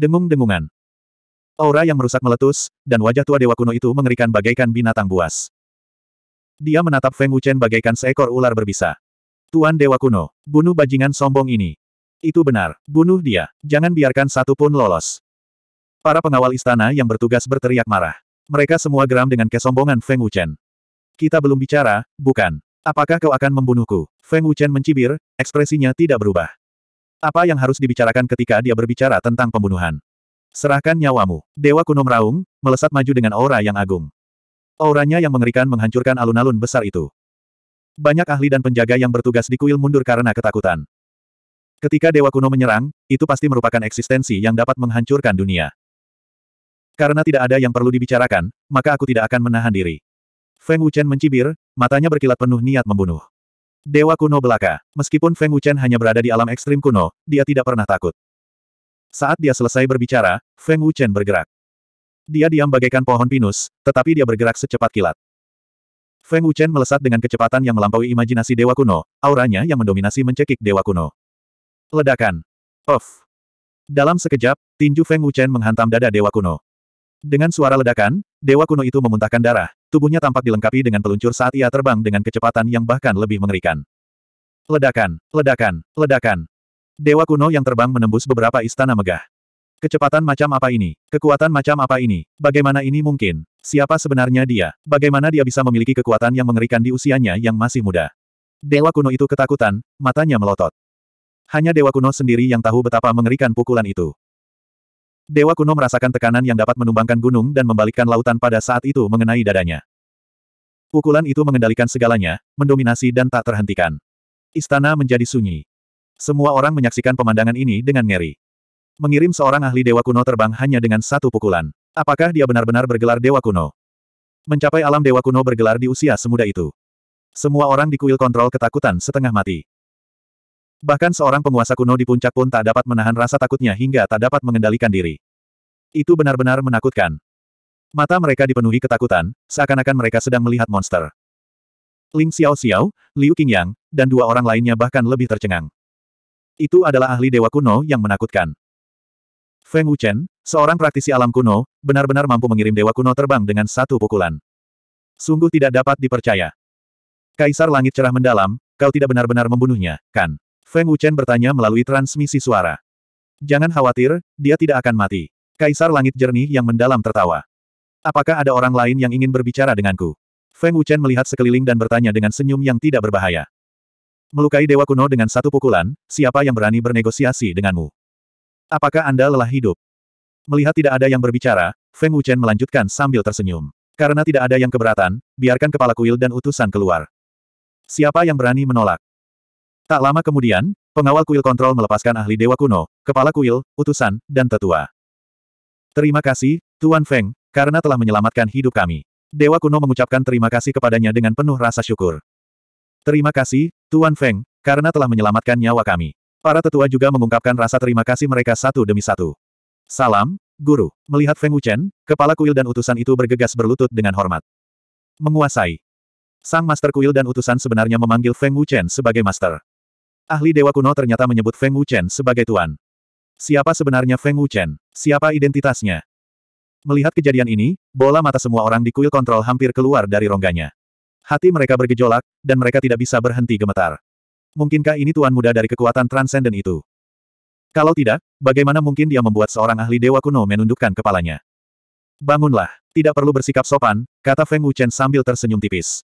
dengung-dengungan Aura yang merusak meletus, dan wajah tua dewa kuno itu mengerikan bagaikan binatang buas. Dia menatap Feng Wuchen bagaikan seekor ular berbisa. Tuan Dewa Kuno, bunuh bajingan sombong ini. Itu benar, bunuh dia, jangan biarkan satu pun lolos. Para pengawal istana yang bertugas berteriak marah. Mereka semua geram dengan kesombongan Feng Wuchen. Kita belum bicara, bukan. Apakah kau akan membunuhku? Feng Wuchen mencibir, ekspresinya tidak berubah. Apa yang harus dibicarakan ketika dia berbicara tentang pembunuhan? Serahkan nyawamu. Dewa kuno meraung, melesat maju dengan aura yang agung. Auranya yang mengerikan menghancurkan alun-alun besar itu. Banyak ahli dan penjaga yang bertugas di kuil mundur karena ketakutan. Ketika Dewa kuno menyerang, itu pasti merupakan eksistensi yang dapat menghancurkan dunia. Karena tidak ada yang perlu dibicarakan, maka aku tidak akan menahan diri. Feng Wuchen mencibir, matanya berkilat penuh niat membunuh. Dewa kuno belaka. Meskipun Feng Wuchen hanya berada di alam ekstrim kuno, dia tidak pernah takut. Saat dia selesai berbicara, Feng Wuchen bergerak. Dia diam bagaikan pohon pinus, tetapi dia bergerak secepat kilat. Feng Wuchen melesat dengan kecepatan yang melampaui imajinasi Dewa Kuno, auranya yang mendominasi mencekik Dewa Kuno. Ledakan. Of. Dalam sekejap, tinju Feng Wuchen menghantam dada Dewa Kuno. Dengan suara ledakan, Dewa kuno itu memuntahkan darah, tubuhnya tampak dilengkapi dengan peluncur saat ia terbang dengan kecepatan yang bahkan lebih mengerikan. Ledakan, ledakan, ledakan. Dewa kuno yang terbang menembus beberapa istana megah. Kecepatan macam apa ini? Kekuatan macam apa ini? Bagaimana ini mungkin? Siapa sebenarnya dia? Bagaimana dia bisa memiliki kekuatan yang mengerikan di usianya yang masih muda? Dewa kuno itu ketakutan, matanya melotot. Hanya Dewa Kuno sendiri yang tahu betapa mengerikan pukulan itu. Dewa kuno merasakan tekanan yang dapat menumbangkan gunung dan membalikkan lautan pada saat itu mengenai dadanya. Pukulan itu mengendalikan segalanya, mendominasi dan tak terhentikan. Istana menjadi sunyi. Semua orang menyaksikan pemandangan ini dengan ngeri. Mengirim seorang ahli Dewa Kuno terbang hanya dengan satu pukulan. Apakah dia benar-benar bergelar Dewa Kuno? Mencapai alam Dewa Kuno bergelar di usia semuda itu. Semua orang di kuil kontrol ketakutan setengah mati. Bahkan seorang penguasa kuno di puncak pun tak dapat menahan rasa takutnya hingga tak dapat mengendalikan diri. Itu benar-benar menakutkan. Mata mereka dipenuhi ketakutan, seakan-akan mereka sedang melihat monster. Ling Xiao Xiao, Liu Qingyang, dan dua orang lainnya bahkan lebih tercengang. Itu adalah ahli dewa kuno yang menakutkan. Feng Wuchen, seorang praktisi alam kuno, benar-benar mampu mengirim dewa kuno terbang dengan satu pukulan. Sungguh tidak dapat dipercaya. Kaisar Langit Cerah Mendalam, kau tidak benar-benar membunuhnya, kan? Feng Wuchen bertanya melalui transmisi suara. Jangan khawatir, dia tidak akan mati. Kaisar Langit Jernih yang mendalam tertawa. Apakah ada orang lain yang ingin berbicara denganku? Feng Wuchen melihat sekeliling dan bertanya dengan senyum yang tidak berbahaya. Melukai Dewa Kuno dengan satu pukulan, siapa yang berani bernegosiasi denganmu? Apakah Anda lelah hidup? Melihat tidak ada yang berbicara, Feng Wuchen melanjutkan sambil tersenyum. Karena tidak ada yang keberatan, biarkan kepala kuil dan utusan keluar. Siapa yang berani menolak? Tak lama kemudian, pengawal kuil kontrol melepaskan ahli Dewa Kuno, kepala kuil, utusan, dan tetua. Terima kasih, Tuan Feng, karena telah menyelamatkan hidup kami. Dewa kuno mengucapkan terima kasih kepadanya dengan penuh rasa syukur. Terima kasih, Tuan Feng, karena telah menyelamatkan nyawa kami. Para tetua juga mengungkapkan rasa terima kasih mereka satu demi satu. Salam, Guru. Melihat Feng Wuchen, kepala kuil dan utusan itu bergegas berlutut dengan hormat. Menguasai. Sang Master Kuil dan utusan sebenarnya memanggil Feng Wuchen sebagai Master. Ahli Dewa Kuno ternyata menyebut Feng Wuchen sebagai Tuan. Siapa sebenarnya Feng Wuchen? Siapa identitasnya? Melihat kejadian ini, bola mata semua orang di kuil kontrol hampir keluar dari rongganya. Hati mereka bergejolak, dan mereka tidak bisa berhenti gemetar. Mungkinkah ini tuan muda dari kekuatan transenden itu? Kalau tidak, bagaimana mungkin dia membuat seorang ahli dewa kuno menundukkan kepalanya? Bangunlah, tidak perlu bersikap sopan, kata Feng Wuchen sambil tersenyum tipis.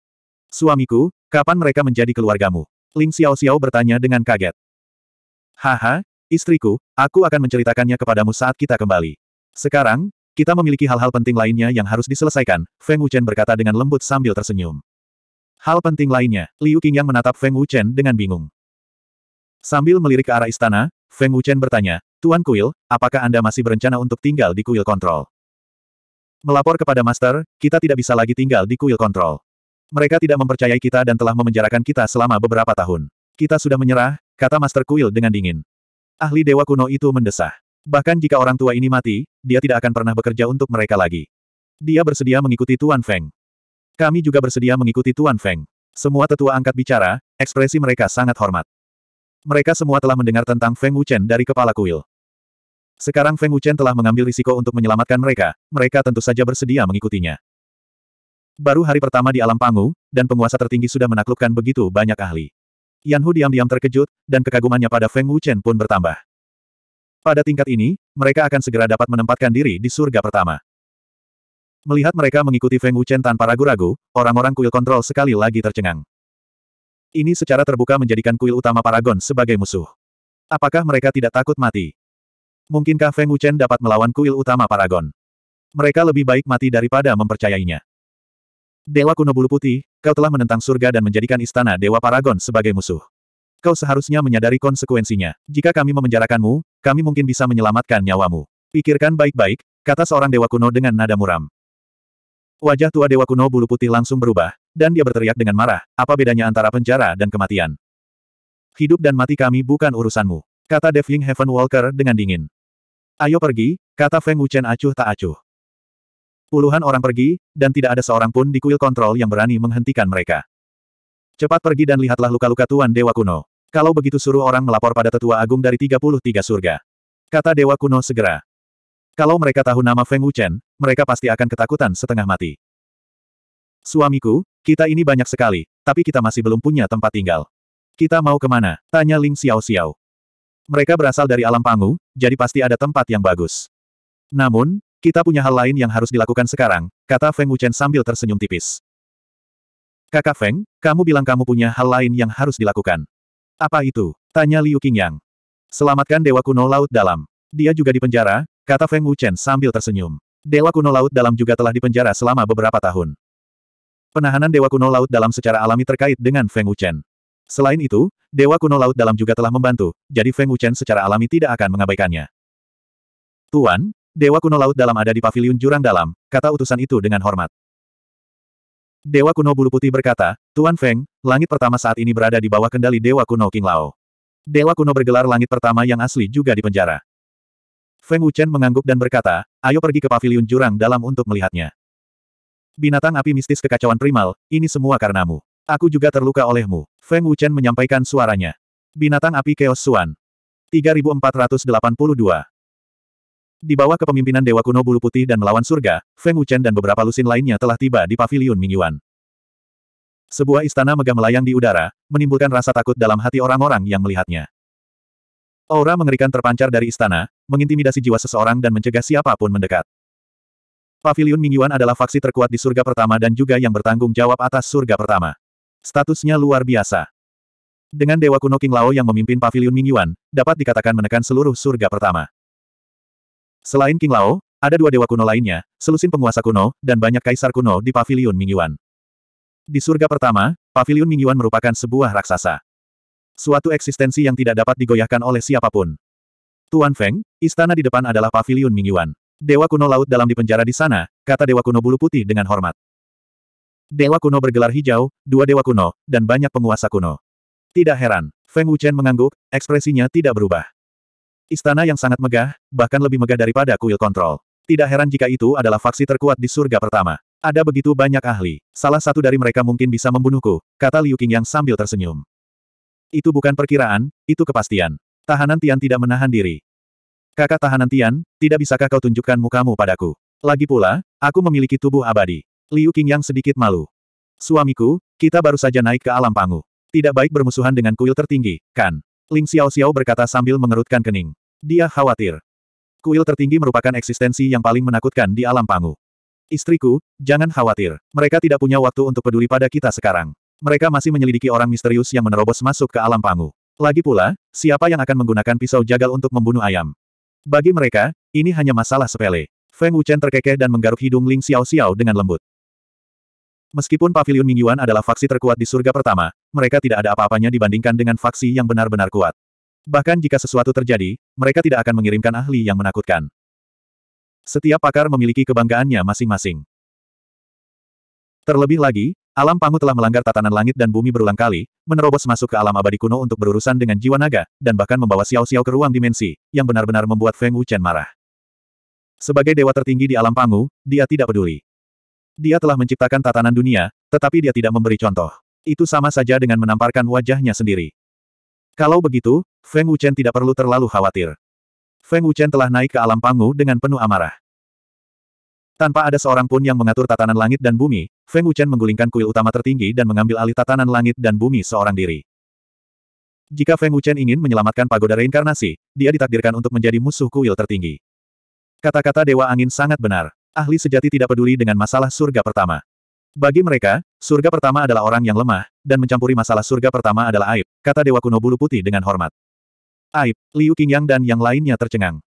Suamiku, kapan mereka menjadi keluargamu? Ling Xiao Xiao bertanya dengan kaget. Haha, Istriku, aku akan menceritakannya kepadamu saat kita kembali. Sekarang, kita memiliki hal-hal penting lainnya yang harus diselesaikan, Feng Wuchen berkata dengan lembut sambil tersenyum. Hal penting lainnya, Liu Qingyang menatap Feng Wuchen dengan bingung. Sambil melirik ke arah istana, Feng Wuchen bertanya, Tuan Kuil, apakah Anda masih berencana untuk tinggal di kuil kontrol? Melapor kepada Master, kita tidak bisa lagi tinggal di kuil kontrol. Mereka tidak mempercayai kita dan telah memenjarakan kita selama beberapa tahun. Kita sudah menyerah, kata Master Kuil dengan dingin. Ahli dewa kuno itu mendesah. Bahkan jika orang tua ini mati, dia tidak akan pernah bekerja untuk mereka lagi. Dia bersedia mengikuti Tuan Feng. Kami juga bersedia mengikuti Tuan Feng. Semua tetua angkat bicara, ekspresi mereka sangat hormat. Mereka semua telah mendengar tentang Feng Wuchen dari kepala kuil. Sekarang Feng Wuchen telah mengambil risiko untuk menyelamatkan mereka, mereka tentu saja bersedia mengikutinya. Baru hari pertama di alam Pangu, dan penguasa tertinggi sudah menaklukkan begitu banyak ahli. Yan Hu diam-diam terkejut, dan kekagumannya pada Feng Wuchen pun bertambah. Pada tingkat ini, mereka akan segera dapat menempatkan diri di surga pertama. Melihat mereka mengikuti Feng Wuchen tanpa ragu-ragu, orang-orang kuil kontrol sekali lagi tercengang. Ini secara terbuka menjadikan kuil utama Paragon sebagai musuh. Apakah mereka tidak takut mati? Mungkinkah Feng Wuchen dapat melawan kuil utama Paragon? Mereka lebih baik mati daripada mempercayainya. Dewa kuno bulu putih, kau telah menentang surga dan menjadikan istana Dewa Paragon sebagai musuh. Kau seharusnya menyadari konsekuensinya. Jika kami memenjarakanmu, kami mungkin bisa menyelamatkan nyawamu. Pikirkan baik-baik, kata seorang dewa kuno dengan nada muram. Wajah tua dewa kuno bulu putih langsung berubah, dan dia berteriak dengan marah, apa bedanya antara penjara dan kematian? Hidup dan mati kami bukan urusanmu, kata Devling Heaven Walker dengan dingin. Ayo pergi, kata Feng Wuchen acuh tak acuh. Puluhan orang pergi, dan tidak ada seorang pun di kuil kontrol yang berani menghentikan mereka. Cepat pergi dan lihatlah luka-luka Tuan Dewa Kuno. Kalau begitu suruh orang melapor pada tetua agung dari 33 surga. Kata Dewa Kuno segera. Kalau mereka tahu nama Feng Wuchen, mereka pasti akan ketakutan setengah mati. Suamiku, kita ini banyak sekali, tapi kita masih belum punya tempat tinggal. Kita mau kemana? Tanya Ling Xiao Xiao. Mereka berasal dari alam pangu, jadi pasti ada tempat yang bagus. Namun, kita punya hal lain yang harus dilakukan sekarang, kata Feng Wuchen sambil tersenyum tipis. Kakak Feng, kamu bilang kamu punya hal lain yang harus dilakukan. Apa itu? Tanya Liu Qingyang. Selamatkan Dewa Kuno Laut Dalam. Dia juga dipenjara, kata Feng Wuchen sambil tersenyum. Dewa Kuno Laut Dalam juga telah dipenjara selama beberapa tahun. Penahanan Dewa Kuno Laut Dalam secara alami terkait dengan Feng Wuchen. Selain itu, Dewa Kuno Laut Dalam juga telah membantu, jadi Feng Wuchen secara alami tidak akan mengabaikannya. Tuan, Dewa kuno laut dalam ada di paviliun jurang dalam, kata utusan itu dengan hormat. Dewa kuno bulu putih berkata, Tuan Feng, langit pertama saat ini berada di bawah kendali Dewa kuno King Lao. Dewa kuno bergelar langit pertama yang asli juga di penjara. Feng Wuchen mengangguk dan berkata, ayo pergi ke paviliun jurang dalam untuk melihatnya. Binatang api mistis kekacauan primal, ini semua karenamu. Aku juga terluka olehmu. Feng Wuchen menyampaikan suaranya. Binatang api Chaos Suan. 3482 di bawah kepemimpinan Dewa Kuno Bulu Putih dan Melawan Surga, Feng Wuchen dan beberapa lusin lainnya telah tiba di paviliun Mingyuan. Sebuah istana megah melayang di udara, menimbulkan rasa takut dalam hati orang-orang yang melihatnya. Aura mengerikan terpancar dari istana, mengintimidasi jiwa seseorang dan mencegah siapapun mendekat. Paviliun Mingyuan adalah faksi terkuat di surga pertama dan juga yang bertanggung jawab atas surga pertama. Statusnya luar biasa. Dengan Dewa Kuno King Lao yang memimpin Paviliun Mingyuan, dapat dikatakan menekan seluruh surga pertama. Selain King Lao, ada dua dewa kuno lainnya, selusin penguasa kuno, dan banyak kaisar kuno di Paviliun Mingyuan. Di surga pertama, Paviliun Mingyuan merupakan sebuah raksasa. Suatu eksistensi yang tidak dapat digoyahkan oleh siapapun. Tuan Feng, istana di depan adalah Paviliun Mingyuan. Dewa kuno laut dalam dipenjara di sana, kata dewa kuno bulu putih dengan hormat. Dewa kuno bergelar hijau, dua dewa kuno, dan banyak penguasa kuno. Tidak heran, Feng Wuchen mengangguk, ekspresinya tidak berubah. Istana yang sangat megah, bahkan lebih megah daripada kuil kontrol. Tidak heran jika itu adalah faksi terkuat di surga pertama. Ada begitu banyak ahli. Salah satu dari mereka mungkin bisa membunuhku, kata Liu Qing yang sambil tersenyum. Itu bukan perkiraan, itu kepastian. Tahanan Tian tidak menahan diri. Kakak tahanan Tian, tidak bisakah kau tunjukkan mukamu padaku? Lagi pula, aku memiliki tubuh abadi. Liu Qing yang sedikit malu. Suamiku, kita baru saja naik ke alam pangu. Tidak baik bermusuhan dengan kuil tertinggi, kan? Ling Xiao Xiao berkata sambil mengerutkan kening. Dia khawatir. Kuil tertinggi merupakan eksistensi yang paling menakutkan di alam pangu. Istriku, jangan khawatir. Mereka tidak punya waktu untuk peduli pada kita sekarang. Mereka masih menyelidiki orang misterius yang menerobos masuk ke alam pangu. Lagi pula, siapa yang akan menggunakan pisau jagal untuk membunuh ayam? Bagi mereka, ini hanya masalah sepele. Feng Wuchen terkekeh dan menggaruk hidung Ling Xiao Xiao dengan lembut. Meskipun pavilion Mingyuan adalah faksi terkuat di surga pertama, mereka tidak ada apa-apanya dibandingkan dengan faksi yang benar-benar kuat. Bahkan jika sesuatu terjadi, mereka tidak akan mengirimkan ahli yang menakutkan. Setiap pakar memiliki kebanggaannya masing-masing. Terlebih lagi, alam pangu telah melanggar tatanan langit dan bumi berulang kali, menerobos masuk ke alam abadi kuno untuk berurusan dengan jiwa naga, dan bahkan membawa Xiao-Xiao ke ruang dimensi, yang benar-benar membuat Feng Wu Chen marah. Sebagai dewa tertinggi di alam pangu, dia tidak peduli. Dia telah menciptakan tatanan dunia, tetapi dia tidak memberi contoh. Itu sama saja dengan menamparkan wajahnya sendiri. Kalau begitu, Feng Wuchen tidak perlu terlalu khawatir. Feng Wuchen telah naik ke alam pangu dengan penuh amarah. Tanpa ada seorang pun yang mengatur tatanan langit dan bumi, Feng Wuchen menggulingkan kuil utama tertinggi dan mengambil alih tatanan langit dan bumi seorang diri. Jika Feng Wuchen ingin menyelamatkan pagoda reinkarnasi, dia ditakdirkan untuk menjadi musuh kuil tertinggi. Kata-kata Dewa Angin sangat benar. Ahli sejati tidak peduli dengan masalah surga pertama. Bagi mereka, surga pertama adalah orang yang lemah, dan mencampuri masalah surga pertama adalah aib, kata Dewa Kuno Bulu Putih dengan hormat. Aib, Liu Qingyang dan yang lainnya tercengang.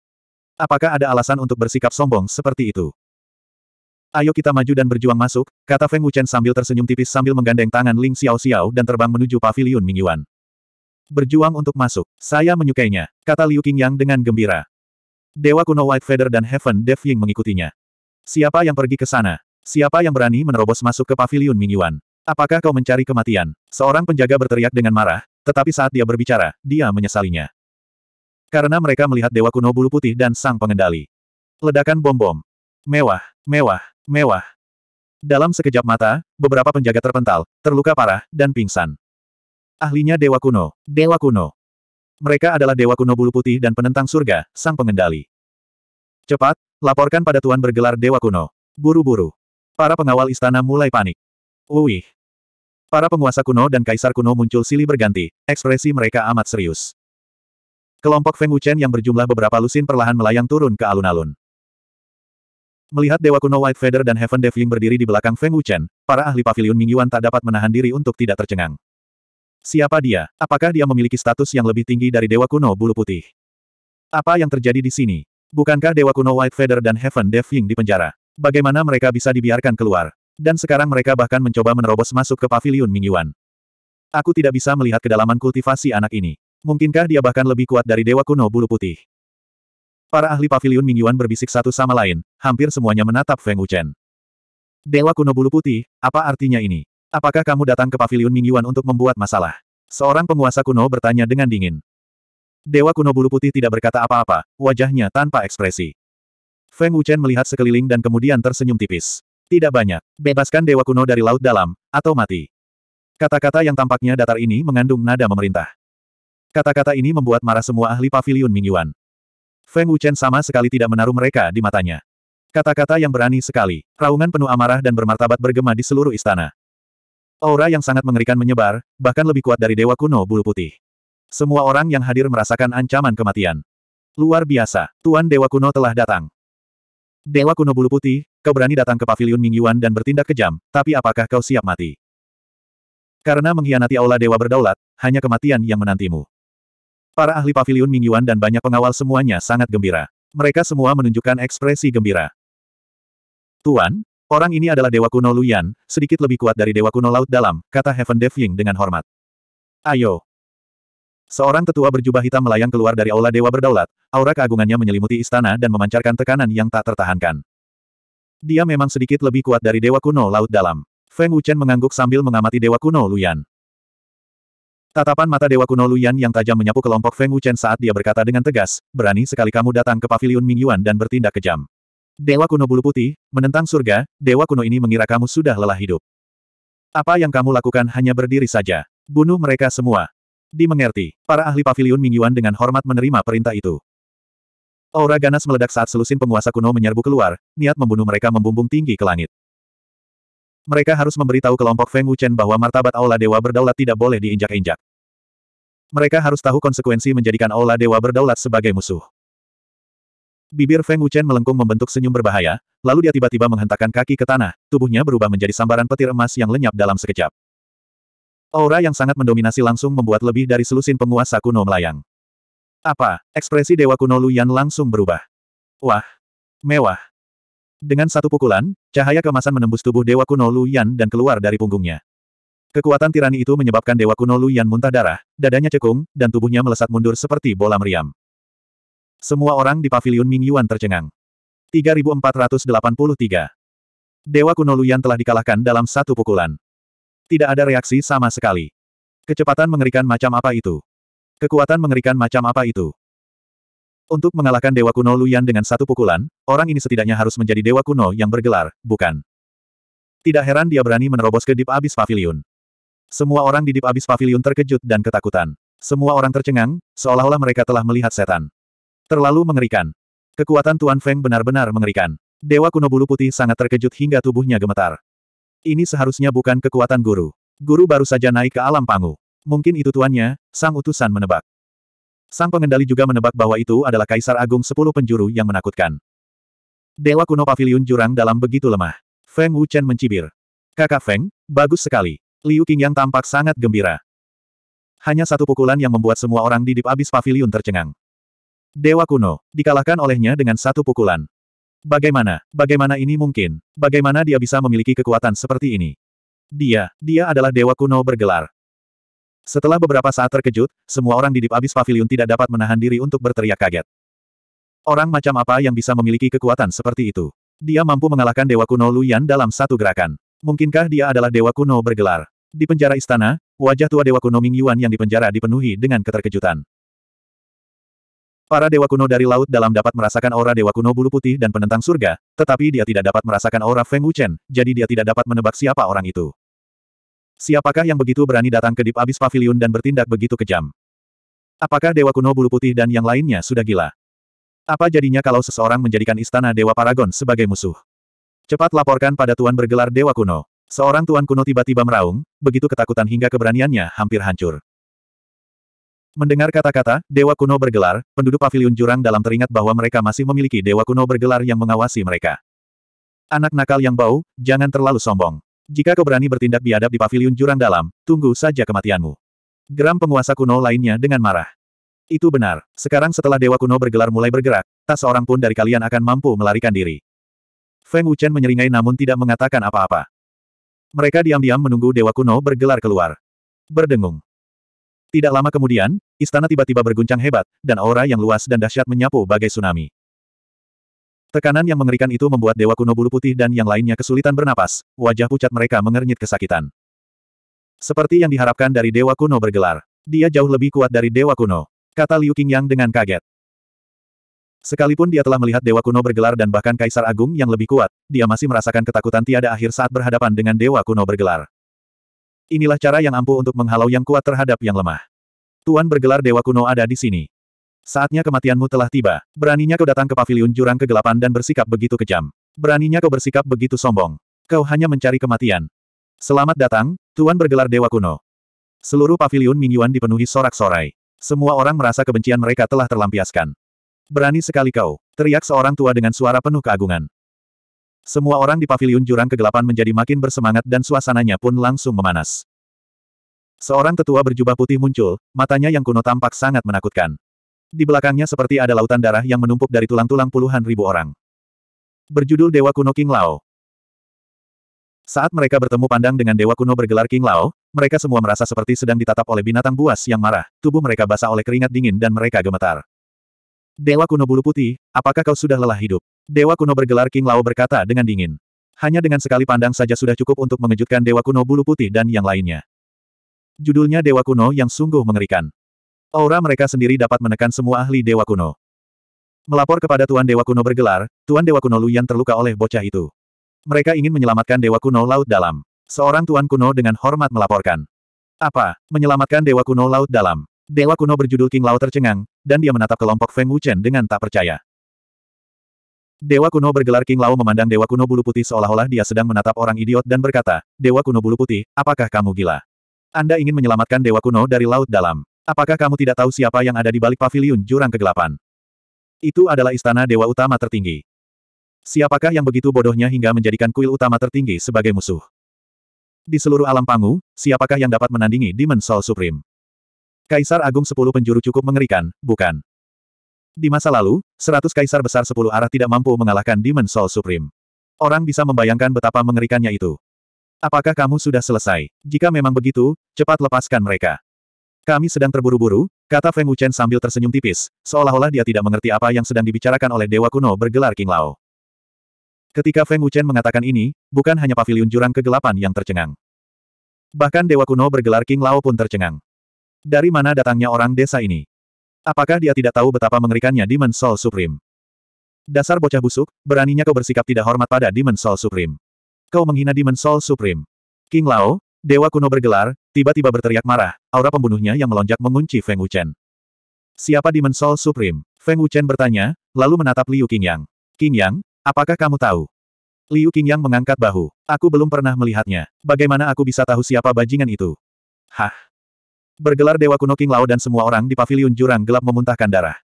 Apakah ada alasan untuk bersikap sombong seperti itu? Ayo kita maju dan berjuang masuk, kata Feng Wuchen sambil tersenyum tipis sambil menggandeng tangan Ling Xiao Xiao dan terbang menuju paviliun Mingyuan. Berjuang untuk masuk, saya menyukainya, kata Liu Qingyang dengan gembira. Dewa kuno White Feather dan Heaven Death Ying mengikutinya. Siapa yang pergi ke sana? Siapa yang berani menerobos masuk ke paviliun Mingyuan? Apakah kau mencari kematian? Seorang penjaga berteriak dengan marah, tetapi saat dia berbicara, dia menyesalinya. Karena mereka melihat Dewa Kuno Bulu Putih dan Sang Pengendali. Ledakan bom-bom. Mewah, mewah, mewah. Dalam sekejap mata, beberapa penjaga terpental, terluka parah, dan pingsan. Ahlinya Dewa Kuno, Dewa Kuno. Mereka adalah Dewa Kuno Bulu Putih dan Penentang Surga, Sang Pengendali. Cepat, laporkan pada Tuan bergelar Dewa Kuno. Buru-buru. Para pengawal istana mulai panik. Wih! Para penguasa kuno dan kaisar kuno muncul silih berganti, ekspresi mereka amat serius. Kelompok Feng Wuchen yang berjumlah beberapa lusin perlahan melayang turun ke alun-alun. Melihat Dewa Kuno White Feather dan Heaven Devling berdiri di belakang Feng Wuchen, para ahli Pavilion Mingyuan tak dapat menahan diri untuk tidak tercengang. Siapa dia? Apakah dia memiliki status yang lebih tinggi dari Dewa Kuno Bulu Putih? Apa yang terjadi di sini? Bukankah Dewa Kuno White Feather dan Heaven Devling di penjara? Bagaimana mereka bisa dibiarkan keluar? Dan sekarang mereka bahkan mencoba menerobos masuk ke pavilion Mingyuan. Aku tidak bisa melihat kedalaman kultivasi anak ini. Mungkinkah dia bahkan lebih kuat dari Dewa Kuno Bulu Putih? Para ahli pavilion Mingyuan berbisik satu sama lain, hampir semuanya menatap Feng Wuchen. Dewa Kuno Bulu Putih, apa artinya ini? Apakah kamu datang ke pavilion Mingyuan untuk membuat masalah? Seorang penguasa kuno bertanya dengan dingin. Dewa kuno bulu putih tidak berkata apa-apa, wajahnya tanpa ekspresi. Feng Wuchen melihat sekeliling dan kemudian tersenyum tipis. Tidak banyak. Bebaskan dewa kuno dari laut dalam, atau mati. Kata-kata yang tampaknya datar ini mengandung nada memerintah. Kata-kata ini membuat marah semua ahli pavilion Mingyuan. Feng Wuchen sama sekali tidak menaruh mereka di matanya. Kata-kata yang berani sekali, raungan penuh amarah dan bermartabat bergema di seluruh istana. Aura yang sangat mengerikan menyebar, bahkan lebih kuat dari dewa kuno bulu putih. Semua orang yang hadir merasakan ancaman kematian. Luar biasa, Tuan Dewa Kuno telah datang. Dewa kuno bulu putih, kau berani datang ke pavilion Mingyuan dan bertindak kejam, tapi apakah kau siap mati? Karena mengkhianati aula dewa berdaulat, hanya kematian yang menantimu. Para ahli pavilion Mingyuan dan banyak pengawal semuanya sangat gembira. Mereka semua menunjukkan ekspresi gembira. Tuan, orang ini adalah dewa kuno Luyan, sedikit lebih kuat dari dewa kuno Laut Dalam, kata Heaven Devying dengan hormat. Ayo, Seorang tetua berjubah hitam melayang keluar dari aula dewa berdaulat, aura keagungannya menyelimuti istana dan memancarkan tekanan yang tak tertahankan. Dia memang sedikit lebih kuat dari dewa kuno laut dalam. Feng Wuchen mengangguk sambil mengamati dewa kuno Luyan. Tatapan mata dewa kuno Luyan yang tajam menyapu kelompok Feng Wuchen saat dia berkata dengan tegas, berani sekali kamu datang ke paviliun Mingyuan dan bertindak kejam. Dewa kuno bulu putih, menentang surga, dewa kuno ini mengira kamu sudah lelah hidup. Apa yang kamu lakukan hanya berdiri saja. Bunuh mereka semua. Dimengerti, para ahli pavilion Mingyuan dengan hormat menerima perintah itu. Aura ganas meledak saat selusin penguasa kuno menyerbu keluar, niat membunuh mereka membumbung tinggi ke langit. Mereka harus memberitahu kelompok Feng Wuchen bahwa martabat Aula Dewa berdaulat tidak boleh diinjak-injak. Mereka harus tahu konsekuensi menjadikan Aula Dewa berdaulat sebagai musuh. Bibir Feng Wuchen melengkung membentuk senyum berbahaya, lalu dia tiba-tiba menghentakkan kaki ke tanah, tubuhnya berubah menjadi sambaran petir emas yang lenyap dalam sekejap. Aura yang sangat mendominasi langsung membuat lebih dari selusin penguasa kuno melayang. Apa? Ekspresi Dewa Kuno Luyan langsung berubah. Wah! Mewah! Dengan satu pukulan, cahaya kemasan menembus tubuh Dewa Kuno Luyan dan keluar dari punggungnya. Kekuatan tirani itu menyebabkan Dewa Kuno Luyan muntah darah, dadanya cekung, dan tubuhnya melesat mundur seperti bola meriam. Semua orang di pavilion Mingyuan tercengang. 3483 Dewa Kuno Luyan telah dikalahkan dalam satu pukulan. Tidak ada reaksi sama sekali. Kecepatan mengerikan macam apa itu? Kekuatan mengerikan macam apa itu? Untuk mengalahkan Dewa Kuno Luyan dengan satu pukulan, orang ini setidaknya harus menjadi Dewa Kuno yang bergelar, bukan? Tidak heran dia berani menerobos ke Deep Abyss Pavilion. Semua orang di Deep Abyss Pavilion terkejut dan ketakutan. Semua orang tercengang, seolah-olah mereka telah melihat setan. Terlalu mengerikan. Kekuatan Tuan Feng benar-benar mengerikan. Dewa kuno bulu putih sangat terkejut hingga tubuhnya gemetar. Ini seharusnya bukan kekuatan guru. Guru baru saja naik ke alam pangu. Mungkin itu tuannya, sang utusan menebak. Sang pengendali juga menebak bahwa itu adalah Kaisar Agung Sepuluh Penjuru yang menakutkan. Dewa kuno pavilion jurang dalam begitu lemah. Feng Wuchen mencibir. Kakak Feng, bagus sekali. Liu yang tampak sangat gembira. Hanya satu pukulan yang membuat semua orang di Dip Abis pavilion tercengang. Dewa kuno, dikalahkan olehnya dengan satu pukulan. Bagaimana? Bagaimana ini mungkin? Bagaimana dia bisa memiliki kekuatan seperti ini? Dia, dia adalah dewa kuno bergelar. Setelah beberapa saat terkejut, semua orang di Deep Abyss Pavilion tidak dapat menahan diri untuk berteriak kaget. Orang macam apa yang bisa memiliki kekuatan seperti itu? Dia mampu mengalahkan Dewa Kuno Luyan dalam satu gerakan. Mungkinkah dia adalah Dewa Kuno bergelar? Di penjara istana, wajah tua Dewa Kuno Ming Yuan yang dipenjara dipenuhi dengan keterkejutan. Para dewa kuno dari laut dalam dapat merasakan aura dewa kuno bulu putih dan penentang surga, tetapi dia tidak dapat merasakan aura Feng Wuchen, jadi dia tidak dapat menebak siapa orang itu. Siapakah yang begitu berani datang ke Deep Abyss Pavilion dan bertindak begitu kejam? Apakah dewa kuno bulu putih dan yang lainnya sudah gila? Apa jadinya kalau seseorang menjadikan istana dewa Paragon sebagai musuh? Cepat laporkan pada tuan bergelar dewa kuno. Seorang tuan kuno tiba-tiba meraung, begitu ketakutan hingga keberaniannya hampir hancur. Mendengar kata-kata, Dewa Kuno bergelar, penduduk pavilion jurang dalam teringat bahwa mereka masih memiliki Dewa Kuno bergelar yang mengawasi mereka. Anak nakal yang bau, jangan terlalu sombong. Jika kau berani bertindak biadab di pavilion jurang dalam, tunggu saja kematianmu. Geram penguasa kuno lainnya dengan marah. Itu benar. Sekarang setelah Dewa Kuno bergelar mulai bergerak, tak seorang pun dari kalian akan mampu melarikan diri. Feng Wuchen menyeringai namun tidak mengatakan apa-apa. Mereka diam-diam menunggu Dewa Kuno bergelar keluar. Berdengung. Tidak lama kemudian, istana tiba-tiba berguncang hebat, dan aura yang luas dan dahsyat menyapu bagai tsunami. Tekanan yang mengerikan itu membuat Dewa Kuno Bulu Putih dan yang lainnya kesulitan bernapas, wajah pucat mereka mengernyit kesakitan. Seperti yang diharapkan dari Dewa Kuno bergelar. Dia jauh lebih kuat dari Dewa Kuno, kata Liu Qingyang dengan kaget. Sekalipun dia telah melihat Dewa Kuno bergelar dan bahkan Kaisar Agung yang lebih kuat, dia masih merasakan ketakutan tiada akhir saat berhadapan dengan Dewa Kuno bergelar. Inilah cara yang ampuh untuk menghalau yang kuat terhadap yang lemah. Tuan bergelar Dewa Kuno ada di sini. Saatnya kematianmu telah tiba. Beraninya kau datang ke pavilion jurang kegelapan dan bersikap begitu kejam. Beraninya kau bersikap begitu sombong. Kau hanya mencari kematian. Selamat datang, Tuan bergelar Dewa Kuno. Seluruh pavilion Mingyuan dipenuhi sorak-sorai. Semua orang merasa kebencian mereka telah terlampiaskan. Berani sekali kau, teriak seorang tua dengan suara penuh keagungan. Semua orang di paviliun jurang kegelapan menjadi makin bersemangat dan suasananya pun langsung memanas. Seorang tetua berjubah putih muncul, matanya yang kuno tampak sangat menakutkan. Di belakangnya seperti ada lautan darah yang menumpuk dari tulang-tulang puluhan ribu orang. Berjudul Dewa Kuno King Lao. Saat mereka bertemu pandang dengan Dewa Kuno bergelar King Lao, mereka semua merasa seperti sedang ditatap oleh binatang buas yang marah, tubuh mereka basah oleh keringat dingin dan mereka gemetar. Dewa kuno bulu putih, apakah kau sudah lelah hidup? Dewa kuno bergelar King Lao berkata dengan dingin. Hanya dengan sekali pandang saja sudah cukup untuk mengejutkan Dewa kuno bulu putih dan yang lainnya. Judulnya Dewa kuno yang sungguh mengerikan. Aura mereka sendiri dapat menekan semua ahli Dewa kuno. Melapor kepada Tuan Dewa kuno bergelar, Tuan Dewa kuno Luyan terluka oleh bocah itu. Mereka ingin menyelamatkan Dewa kuno laut dalam. Seorang Tuan kuno dengan hormat melaporkan. Apa? Menyelamatkan Dewa kuno laut dalam. Dewa kuno berjudul King Lao tercengang, dan dia menatap kelompok Feng Wuchen dengan tak percaya. Dewa kuno bergelar King Lao memandang Dewa kuno bulu putih seolah-olah dia sedang menatap orang idiot dan berkata, Dewa kuno bulu putih, apakah kamu gila? Anda ingin menyelamatkan Dewa kuno dari laut dalam. Apakah kamu tidak tahu siapa yang ada di balik paviliun jurang kegelapan? Itu adalah istana Dewa Utama tertinggi. Siapakah yang begitu bodohnya hingga menjadikan kuil utama tertinggi sebagai musuh? Di seluruh alam pangu, siapakah yang dapat menandingi Demon Soul Supreme? Kaisar Agung sepuluh penjuru cukup mengerikan, bukan? Di masa lalu, seratus kaisar besar sepuluh arah tidak mampu mengalahkan Demon Soul Supreme. Orang bisa membayangkan betapa mengerikannya itu. Apakah kamu sudah selesai? Jika memang begitu, cepat lepaskan mereka. Kami sedang terburu-buru, kata Feng Wuchen sambil tersenyum tipis, seolah-olah dia tidak mengerti apa yang sedang dibicarakan oleh dewa kuno bergelar King Lao. Ketika Feng Wuchen mengatakan ini, bukan hanya Pavilion jurang kegelapan yang tercengang. Bahkan dewa kuno bergelar King Lao pun tercengang. Dari mana datangnya orang desa ini? Apakah dia tidak tahu betapa mengerikannya Demon Soul Supreme? Dasar bocah busuk, beraninya kau bersikap tidak hormat pada Demon Soul Supreme. Kau menghina Demon Soul Supreme. King Lao, Dewa kuno bergelar, tiba-tiba berteriak marah, aura pembunuhnya yang melonjak mengunci Feng Wuchen. Siapa Demon Soul Supreme? Feng Wuchen bertanya, lalu menatap Liu Qingyang. Qingyang, apakah kamu tahu? Liu Qingyang mengangkat bahu. Aku belum pernah melihatnya. Bagaimana aku bisa tahu siapa bajingan itu? Hah, Bergelar Dewa Kuno King Lao dan semua orang di paviliun jurang gelap memuntahkan darah.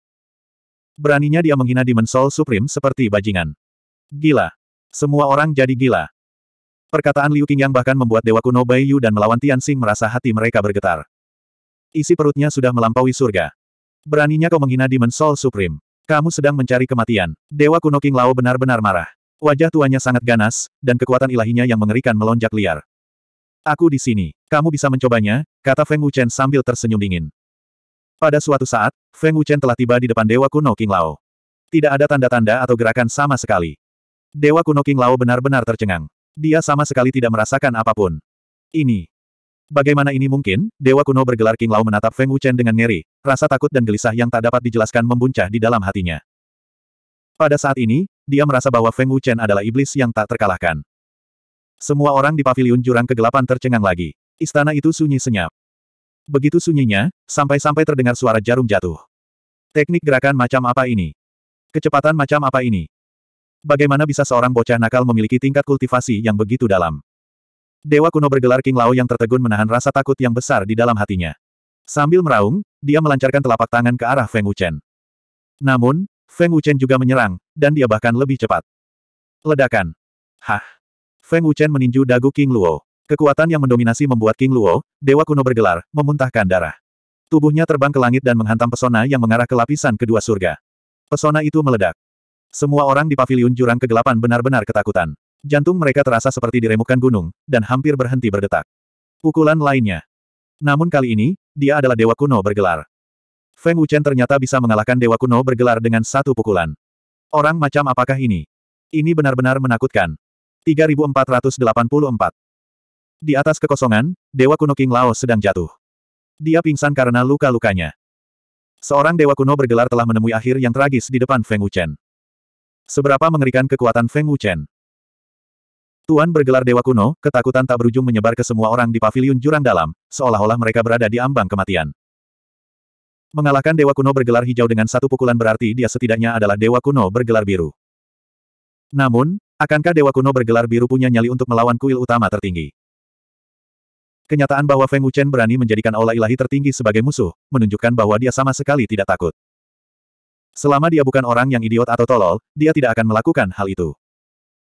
Beraninya dia menghina Demon Soul Supreme seperti bajingan. Gila. Semua orang jadi gila. Perkataan Liu Qingyang bahkan membuat Dewa Kuno Bai Yu dan melawan Tian Xing merasa hati mereka bergetar. Isi perutnya sudah melampaui surga. Beraninya kau menghina Demon Soul Supreme. Kamu sedang mencari kematian. Dewa Kuno King Lao benar-benar marah. Wajah tuanya sangat ganas, dan kekuatan ilahinya yang mengerikan melonjak liar. Aku di sini. Kamu bisa mencobanya, kata Feng Wuchen sambil tersenyum dingin. Pada suatu saat, Feng Wuchen telah tiba di depan Dewa Kuno King Lao. Tidak ada tanda-tanda atau gerakan sama sekali. Dewa Kuno King Lao benar-benar tercengang. Dia sama sekali tidak merasakan apapun. Ini. Bagaimana ini mungkin? Dewa Kuno bergelar King Lao menatap Feng Wuchen dengan ngeri, rasa takut dan gelisah yang tak dapat dijelaskan membuncah di dalam hatinya. Pada saat ini, dia merasa bahwa Feng Wuchen adalah iblis yang tak terkalahkan. Semua orang di paviliun jurang kegelapan tercengang lagi. Istana itu sunyi senyap. Begitu sunyinya, sampai-sampai terdengar suara jarum jatuh. Teknik gerakan macam apa ini? Kecepatan macam apa ini? Bagaimana bisa seorang bocah nakal memiliki tingkat kultivasi yang begitu dalam? Dewa kuno bergelar King Lao yang tertegun menahan rasa takut yang besar di dalam hatinya. Sambil meraung, dia melancarkan telapak tangan ke arah Feng Wuchen. Namun, Feng Wuchen juga menyerang, dan dia bahkan lebih cepat. Ledakan. Hah. Feng Wuchen meninju dagu King Luo. Kekuatan yang mendominasi membuat King Luo, dewa kuno bergelar, memuntahkan darah. Tubuhnya terbang ke langit dan menghantam pesona yang mengarah ke lapisan kedua surga. Pesona itu meledak. Semua orang di paviliun jurang kegelapan benar-benar ketakutan. Jantung mereka terasa seperti diremukkan gunung, dan hampir berhenti berdetak. Pukulan lainnya. Namun kali ini, dia adalah dewa kuno bergelar. Feng Wuchen ternyata bisa mengalahkan dewa kuno bergelar dengan satu pukulan. Orang macam apakah ini? Ini benar-benar menakutkan. 3484. Di atas kekosongan, Dewa kuno King Lao sedang jatuh. Dia pingsan karena luka-lukanya. Seorang Dewa kuno bergelar telah menemui akhir yang tragis di depan Feng Wuchen. Seberapa mengerikan kekuatan Feng Wuchen. Tuan bergelar Dewa kuno, ketakutan tak berujung menyebar ke semua orang di paviliun jurang dalam, seolah-olah mereka berada di ambang kematian. Mengalahkan Dewa Kuno bergelar hijau dengan satu pukulan berarti dia setidaknya adalah Dewa Kuno bergelar biru. Namun, Akankah Dewa Kuno bergelar biru punya nyali untuk melawan kuil utama tertinggi? Kenyataan bahwa Feng Wuchen berani menjadikan aula ilahi tertinggi sebagai musuh, menunjukkan bahwa dia sama sekali tidak takut. Selama dia bukan orang yang idiot atau tolol, dia tidak akan melakukan hal itu.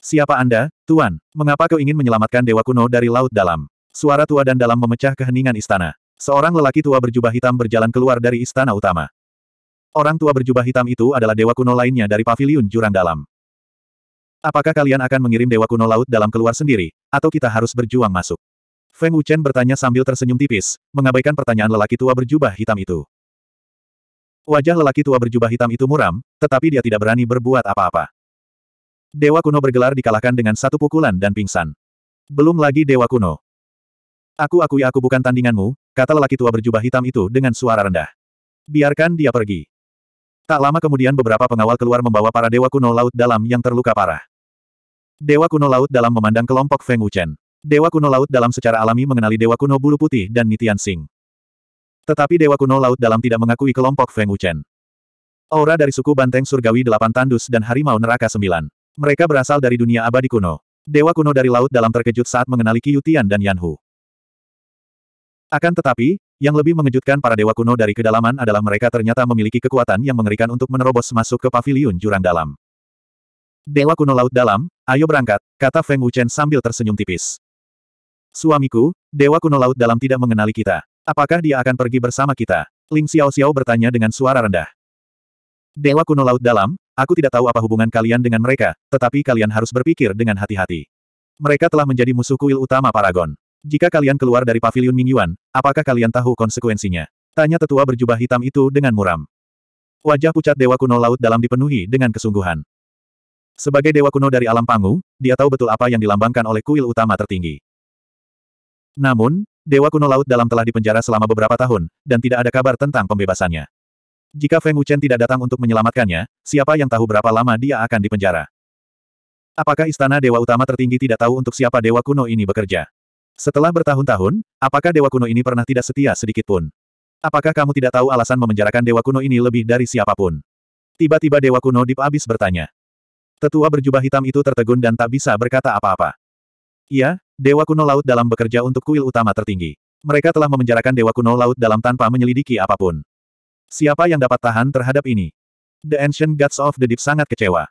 Siapa Anda, Tuan? Mengapa kau ingin menyelamatkan Dewa Kuno dari Laut Dalam? Suara tua dan dalam memecah keheningan istana. Seorang lelaki tua berjubah hitam berjalan keluar dari istana utama. Orang tua berjubah hitam itu adalah Dewa Kuno lainnya dari Paviliun Jurang Dalam. Apakah kalian akan mengirim dewa kuno laut dalam keluar sendiri, atau kita harus berjuang masuk? Feng Wuchen bertanya sambil tersenyum tipis, mengabaikan pertanyaan lelaki tua berjubah hitam itu. Wajah lelaki tua berjubah hitam itu muram, tetapi dia tidak berani berbuat apa-apa. Dewa kuno bergelar dikalahkan dengan satu pukulan dan pingsan. Belum lagi dewa kuno. Aku akui aku bukan tandinganmu, kata lelaki tua berjubah hitam itu dengan suara rendah. Biarkan dia pergi. Tak lama kemudian beberapa pengawal keluar membawa para dewa kuno laut dalam yang terluka parah. Dewa kuno laut dalam memandang kelompok Feng Wuchen. Dewa kuno laut dalam secara alami mengenali Dewa kuno bulu putih dan Nitian Sing. Tetapi Dewa kuno laut dalam tidak mengakui kelompok Feng Wuchen. Aura dari suku Banteng Surgawi Delapan Tandus dan Harimau Neraka Sembilan. Mereka berasal dari dunia abadi kuno. Dewa kuno dari laut dalam terkejut saat mengenali Qiutian Tian dan Yanhu. Akan tetapi, yang lebih mengejutkan para dewa kuno dari kedalaman adalah mereka ternyata memiliki kekuatan yang mengerikan untuk menerobos masuk ke paviliun jurang dalam. Dewa kuno laut dalam, Ayo berangkat, kata Feng Wuchen sambil tersenyum tipis. Suamiku, Dewa Kuno Laut dalam tidak mengenali kita. Apakah dia akan pergi bersama kita? Ling Xiao Xiao bertanya dengan suara rendah. Dewa Kuno Laut dalam, aku tidak tahu apa hubungan kalian dengan mereka, tetapi kalian harus berpikir dengan hati-hati. Mereka telah menjadi musuh kuil utama Paragon. Jika kalian keluar dari pavilion Mingyuan, apakah kalian tahu konsekuensinya? Tanya tetua berjubah hitam itu dengan muram. Wajah pucat Dewa Kuno Laut dalam dipenuhi dengan kesungguhan. Sebagai dewa kuno dari alam pangu, dia tahu betul apa yang dilambangkan oleh kuil utama tertinggi. Namun, dewa kuno laut dalam telah dipenjara selama beberapa tahun, dan tidak ada kabar tentang pembebasannya. Jika Feng Wuchen tidak datang untuk menyelamatkannya, siapa yang tahu berapa lama dia akan dipenjara? Apakah istana dewa utama tertinggi tidak tahu untuk siapa dewa kuno ini bekerja? Setelah bertahun-tahun, apakah dewa kuno ini pernah tidak setia sedikitpun? Apakah kamu tidak tahu alasan memenjarakan dewa kuno ini lebih dari siapapun? Tiba-tiba dewa kuno Deep Abyss bertanya. Tetua berjubah hitam itu tertegun dan tak bisa berkata apa-apa. Iya, Dewa Kuno Laut Dalam bekerja untuk kuil utama tertinggi. Mereka telah memenjarakan Dewa Kuno Laut Dalam tanpa menyelidiki apapun. Siapa yang dapat tahan terhadap ini? The Ancient Gods of the Deep sangat kecewa.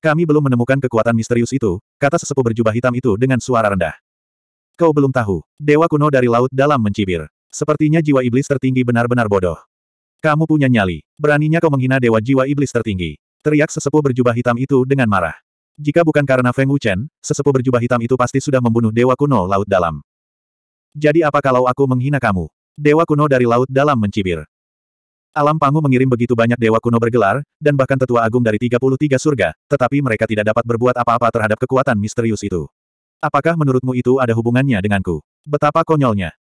Kami belum menemukan kekuatan misterius itu, kata sesepuh berjubah hitam itu dengan suara rendah. Kau belum tahu, Dewa Kuno dari Laut Dalam mencibir. Sepertinya jiwa iblis tertinggi benar-benar bodoh. Kamu punya nyali. Beraninya kau menghina dewa jiwa iblis tertinggi. Teriak sesepuh berjubah hitam itu dengan marah. Jika bukan karena Feng Wuchen, sesepuh berjubah hitam itu pasti sudah membunuh Dewa Kuno Laut Dalam. Jadi apa kalau aku menghina kamu? Dewa Kuno dari Laut Dalam mencibir. Alam Pangu mengirim begitu banyak Dewa Kuno bergelar, dan bahkan Tetua Agung dari 33 surga, tetapi mereka tidak dapat berbuat apa-apa terhadap kekuatan misterius itu. Apakah menurutmu itu ada hubungannya denganku? Betapa konyolnya.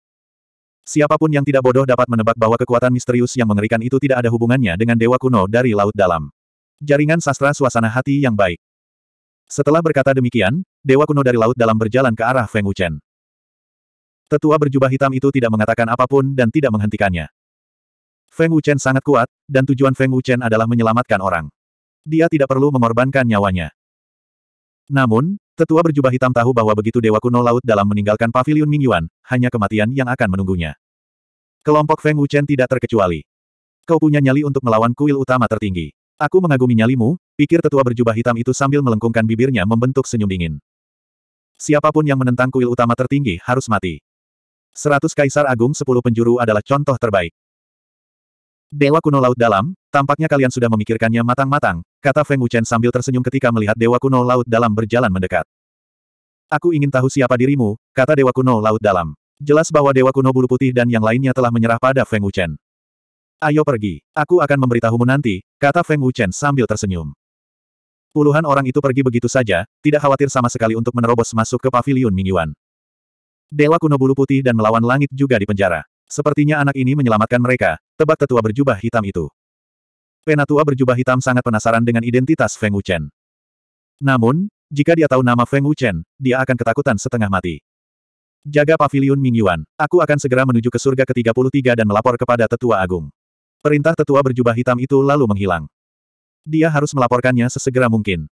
Siapapun yang tidak bodoh dapat menebak bahwa kekuatan misterius yang mengerikan itu tidak ada hubungannya dengan Dewa Kuno dari Laut Dalam. Jaringan sastra suasana hati yang baik. Setelah berkata demikian, dewa kuno dari laut dalam berjalan ke arah Feng Wuchen. Tetua berjubah hitam itu tidak mengatakan apapun dan tidak menghentikannya. Feng Wuchen sangat kuat, dan tujuan Feng Wuchen adalah menyelamatkan orang. Dia tidak perlu mengorbankan nyawanya. Namun, tetua berjubah hitam tahu bahwa begitu Dewa Kuno Laut dalam meninggalkan pavilion Mingyuan, hanya kematian yang akan menunggunya. Kelompok Feng Wuchen tidak terkecuali. Kau punya nyali untuk melawan kuil utama tertinggi. Aku mengagumi nyalimu, pikir tetua berjubah hitam itu sambil melengkungkan bibirnya membentuk senyum dingin. Siapapun yang menentang kuil utama tertinggi harus mati. Seratus kaisar agung sepuluh penjuru adalah contoh terbaik. Dewa kuno laut dalam, tampaknya kalian sudah memikirkannya matang-matang, kata Feng Wuchen sambil tersenyum ketika melihat Dewa kuno laut dalam berjalan mendekat. Aku ingin tahu siapa dirimu, kata Dewa kuno laut dalam. Jelas bahwa Dewa kuno bulu putih dan yang lainnya telah menyerah pada Feng Wuchen. Ayo pergi, aku akan memberitahumu nanti, kata Feng Wuchen sambil tersenyum. Puluhan orang itu pergi begitu saja, tidak khawatir sama sekali untuk menerobos masuk ke paviliun Mingyuan. Dewa kuno bulu putih dan melawan langit juga dipenjara. Sepertinya anak ini menyelamatkan mereka, tebak tetua berjubah hitam itu. Penatua berjubah hitam sangat penasaran dengan identitas Feng Wuchen. Namun, jika dia tahu nama Feng Wuchen, dia akan ketakutan setengah mati. Jaga paviliun Mingyuan, aku akan segera menuju ke surga ke-33 dan melapor kepada tetua agung. Perintah tetua berjubah hitam itu lalu menghilang. Dia harus melaporkannya sesegera mungkin.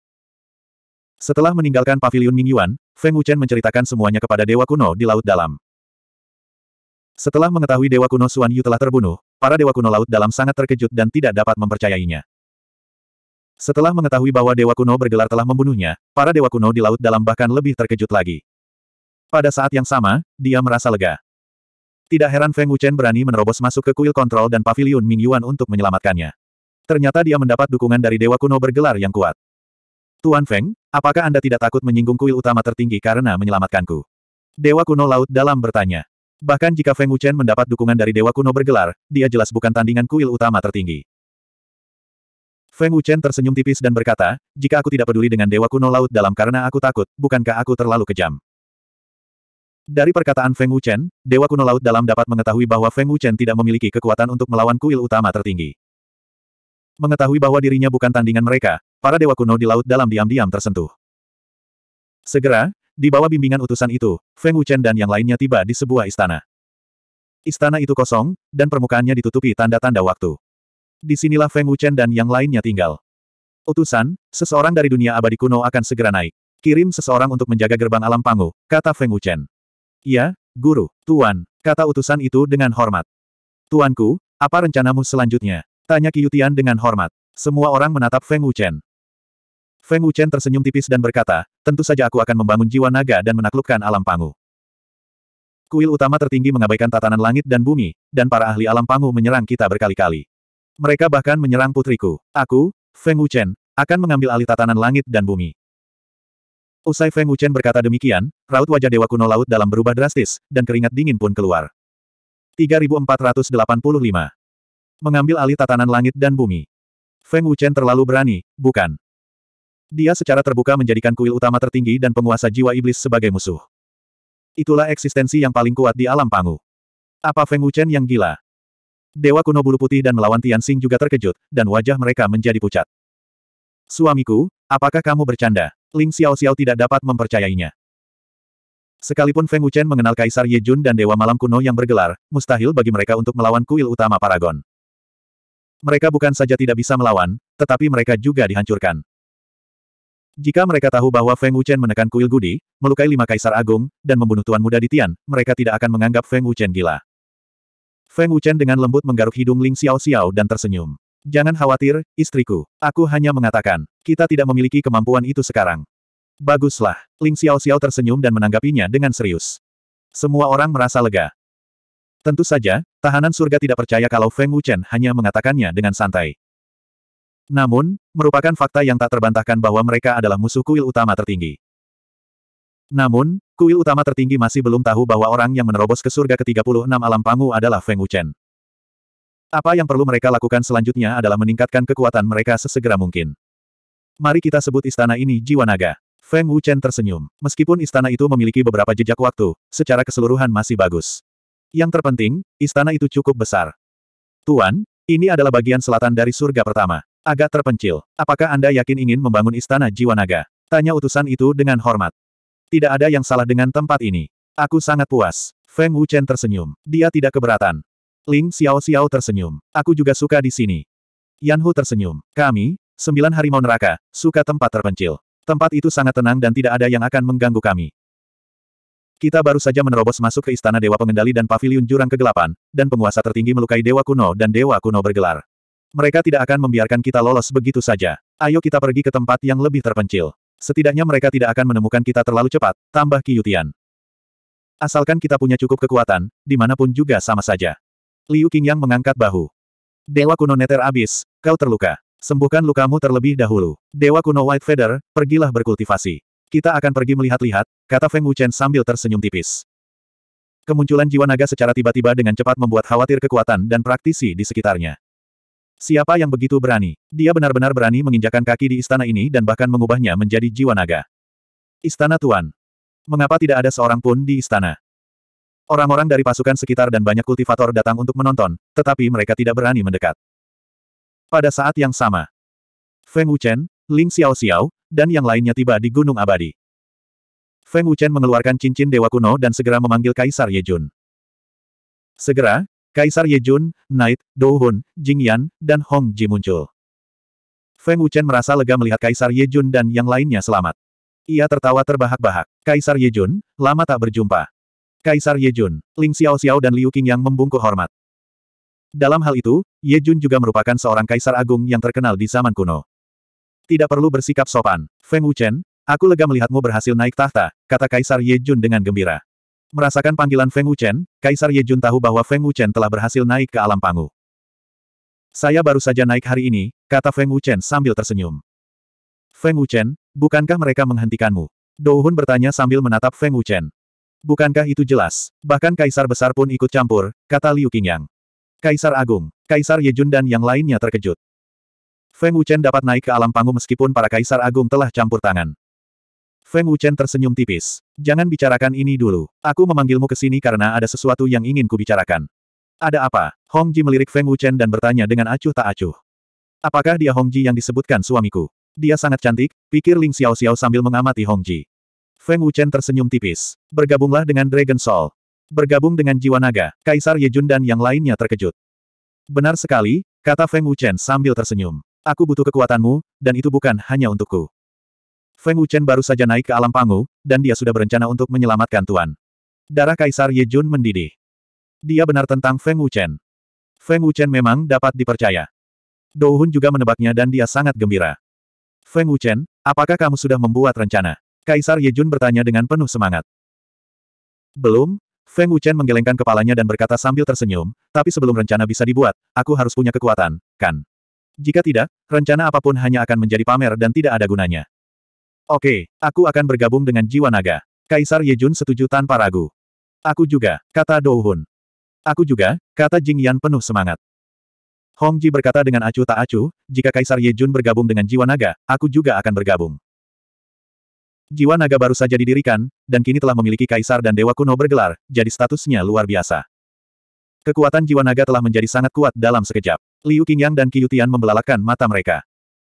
Setelah meninggalkan paviliun Mingyuan, Feng Wuchen menceritakan semuanya kepada Dewa Kuno di Laut Dalam. Setelah mengetahui Dewa Kuno Suan Yu telah terbunuh, para Dewa Kuno Laut Dalam sangat terkejut dan tidak dapat mempercayainya. Setelah mengetahui bahwa Dewa Kuno bergelar telah membunuhnya, para Dewa Kuno di Laut Dalam bahkan lebih terkejut lagi. Pada saat yang sama, dia merasa lega. Tidak heran Feng Wuchen berani menerobos masuk ke kuil kontrol dan pavilion Ming Yuan untuk menyelamatkannya. Ternyata dia mendapat dukungan dari Dewa Kuno bergelar yang kuat. Tuan Feng, apakah Anda tidak takut menyinggung kuil utama tertinggi karena menyelamatkanku? Dewa Kuno Laut Dalam bertanya. Bahkan jika Feng Wuchen mendapat dukungan dari Dewa Kuno bergelar, dia jelas bukan tandingan kuil utama tertinggi. Feng Wuchen tersenyum tipis dan berkata, jika aku tidak peduli dengan Dewa Kuno Laut Dalam karena aku takut, bukankah aku terlalu kejam? Dari perkataan Feng Wuchen, Dewa Kuno Laut Dalam dapat mengetahui bahwa Feng Wuchen tidak memiliki kekuatan untuk melawan kuil utama tertinggi. Mengetahui bahwa dirinya bukan tandingan mereka, para Dewa Kuno di Laut Dalam diam-diam tersentuh. Segera, di bawah bimbingan utusan itu, Feng Wuchen dan yang lainnya tiba di sebuah istana. Istana itu kosong, dan permukaannya ditutupi tanda-tanda waktu. Disinilah Feng Wuchen dan yang lainnya tinggal. Utusan, seseorang dari dunia abadi kuno akan segera naik. Kirim seseorang untuk menjaga gerbang alam Pangu, kata Feng Wuchen. Ya, guru, tuan, kata utusan itu dengan hormat. Tuanku, apa rencanamu selanjutnya? Tanya Qiyutian dengan hormat. Semua orang menatap Feng Wuchen. Feng Wuchen tersenyum tipis dan berkata, tentu saja aku akan membangun jiwa naga dan menaklukkan alam pangu. Kuil utama tertinggi mengabaikan tatanan langit dan bumi, dan para ahli alam pangu menyerang kita berkali-kali. Mereka bahkan menyerang putriku. Aku, Feng Wuchen, akan mengambil alih tatanan langit dan bumi. Usai Feng Wuchen berkata demikian, raut wajah Dewa Kuno Laut dalam berubah drastis, dan keringat dingin pun keluar. 3485. Mengambil alih tatanan langit dan bumi. Feng Wuchen terlalu berani, bukan? Dia secara terbuka menjadikan kuil utama tertinggi dan penguasa jiwa iblis sebagai musuh. Itulah eksistensi yang paling kuat di alam pangu. Apa Feng Wuchen yang gila? Dewa kuno bulu putih dan melawan Tianxing juga terkejut, dan wajah mereka menjadi pucat. Suamiku, apakah kamu bercanda? Ling Xiao Xiao tidak dapat mempercayainya. Sekalipun Feng Wuchen mengenal Kaisar Ye Jun dan Dewa Malam Kuno yang bergelar, mustahil bagi mereka untuk melawan kuil utama Paragon. Mereka bukan saja tidak bisa melawan, tetapi mereka juga dihancurkan. Jika mereka tahu bahwa Feng Wuchen menekan kuil Gudi, melukai lima kaisar agung, dan membunuh tuan muda di Tian, mereka tidak akan menganggap Feng Wuchen gila. Feng Wuchen dengan lembut menggaruk hidung Ling Xiao Xiao dan tersenyum. Jangan khawatir, istriku. Aku hanya mengatakan, kita tidak memiliki kemampuan itu sekarang. Baguslah. Ling Xiao Xiao tersenyum dan menanggapinya dengan serius. Semua orang merasa lega. Tentu saja, tahanan surga tidak percaya kalau Feng Wuchen hanya mengatakannya dengan santai. Namun, merupakan fakta yang tak terbantahkan bahwa mereka adalah musuh kuil utama tertinggi. Namun, kuil utama tertinggi masih belum tahu bahwa orang yang menerobos ke surga ke-36 alam pangu adalah Feng Wuchen. Apa yang perlu mereka lakukan selanjutnya adalah meningkatkan kekuatan mereka sesegera mungkin. Mari kita sebut istana ini Jiwa Naga. Feng Wuchen tersenyum. Meskipun istana itu memiliki beberapa jejak waktu, secara keseluruhan masih bagus. Yang terpenting, istana itu cukup besar. Tuan, ini adalah bagian selatan dari surga pertama. Agak terpencil. Apakah Anda yakin ingin membangun istana Jiwa Naga? Tanya utusan itu dengan hormat. Tidak ada yang salah dengan tempat ini. Aku sangat puas. Feng Wuchen tersenyum. Dia tidak keberatan. Ling Xiao-Xiao tersenyum. Aku juga suka di sini. Yan Hu tersenyum. Kami, sembilan harimau neraka, suka tempat terpencil. Tempat itu sangat tenang dan tidak ada yang akan mengganggu kami. Kita baru saja menerobos masuk ke Istana Dewa Pengendali dan Paviliun Jurang Kegelapan, dan penguasa tertinggi melukai Dewa Kuno dan Dewa Kuno bergelar. Mereka tidak akan membiarkan kita lolos begitu saja. Ayo kita pergi ke tempat yang lebih terpencil. Setidaknya mereka tidak akan menemukan kita terlalu cepat, tambah Kiyutian. Asalkan kita punya cukup kekuatan, dimanapun juga sama saja. Liu Qingyang mengangkat bahu. Dewa kuno neter abis, kau terluka. Sembuhkan lukamu terlebih dahulu. Dewa kuno White Feather, pergilah berkultivasi. Kita akan pergi melihat-lihat, kata Feng Wuchen sambil tersenyum tipis. Kemunculan jiwa naga secara tiba-tiba dengan cepat membuat khawatir kekuatan dan praktisi di sekitarnya. Siapa yang begitu berani? Dia benar-benar berani menginjakan kaki di istana ini dan bahkan mengubahnya menjadi jiwa naga. Istana Tuan. Mengapa tidak ada seorang pun di istana? Orang-orang dari pasukan sekitar dan banyak kultivator datang untuk menonton, tetapi mereka tidak berani mendekat. Pada saat yang sama, Feng Wuchen, Ling Xiao Xiao, dan yang lainnya tiba di Gunung Abadi. Feng Wuchen mengeluarkan cincin dewa kuno dan segera memanggil Kaisar Yejun. Segera, Kaisar Yejun, Knight, Hun, Jing Yan, dan Hong Ji muncul. Feng Wuchen merasa lega melihat Kaisar Yejun dan yang lainnya selamat. Ia tertawa terbahak-bahak. Kaisar Yejun, lama tak berjumpa. Kaisar Yejun, Ling Xiao Xiao dan Liu Qingyang membungkuk hormat. Dalam hal itu, Yejun juga merupakan seorang kaisar agung yang terkenal di zaman kuno. Tidak perlu bersikap sopan, Feng Wuchen, aku lega melihatmu berhasil naik tahta, kata Kaisar Yejun dengan gembira. Merasakan panggilan Feng Wuchen, Kaisar Yejun tahu bahwa Feng Wuchen telah berhasil naik ke alam pangu. Saya baru saja naik hari ini, kata Feng Wuchen sambil tersenyum. Feng Wuchen, bukankah mereka menghentikanmu? Hun bertanya sambil menatap Feng Wuchen. Bukankah itu jelas? Bahkan kaisar besar pun ikut campur, kata Liu Qingyang. Kaisar Agung, Kaisar Yejun dan yang lainnya terkejut. Feng Wuchen dapat naik ke alam panggung meskipun para kaisar agung telah campur tangan. Feng Wuchen tersenyum tipis. Jangan bicarakan ini dulu. Aku memanggilmu ke sini karena ada sesuatu yang ingin kubicarakan. Ada apa? Hong Ji melirik Feng Wuchen dan bertanya dengan acuh tak acuh. Apakah dia Hong Ji yang disebutkan suamiku? Dia sangat cantik, pikir Ling Xiao Xiao sambil mengamati Hong Ji. Feng Wuchen tersenyum tipis. Bergabunglah dengan Dragon Soul. Bergabung dengan jiwa naga, Kaisar Yejun dan yang lainnya terkejut. Benar sekali, kata Feng Wuchen sambil tersenyum. Aku butuh kekuatanmu, dan itu bukan hanya untukku. Feng Wuchen baru saja naik ke alam pangu, dan dia sudah berencana untuk menyelamatkan Tuan. Darah Kaisar Yejun mendidih. Dia benar tentang Feng Wuchen. Feng Wuchen memang dapat dipercaya. Hun juga menebaknya dan dia sangat gembira. Feng Wuchen, apakah kamu sudah membuat rencana? Kaisar Yejun bertanya dengan penuh semangat. Belum, Feng Wuchen menggelengkan kepalanya dan berkata sambil tersenyum, tapi sebelum rencana bisa dibuat, aku harus punya kekuatan, kan? Jika tidak, rencana apapun hanya akan menjadi pamer dan tidak ada gunanya. Oke, aku akan bergabung dengan jiwa naga. Kaisar Yejun setuju tanpa ragu. Aku juga, kata Dou Hun. Aku juga, kata Jing Yan penuh semangat. Hong Ji berkata dengan acuh tak acuh, jika Kaisar Yejun bergabung dengan jiwa naga, aku juga akan bergabung. Jiwa naga baru saja didirikan, dan kini telah memiliki kaisar dan dewa kuno bergelar, jadi statusnya luar biasa. Kekuatan jiwa naga telah menjadi sangat kuat dalam sekejap. Liu Qingyang dan Qiutian Yutian membelalakan mata mereka.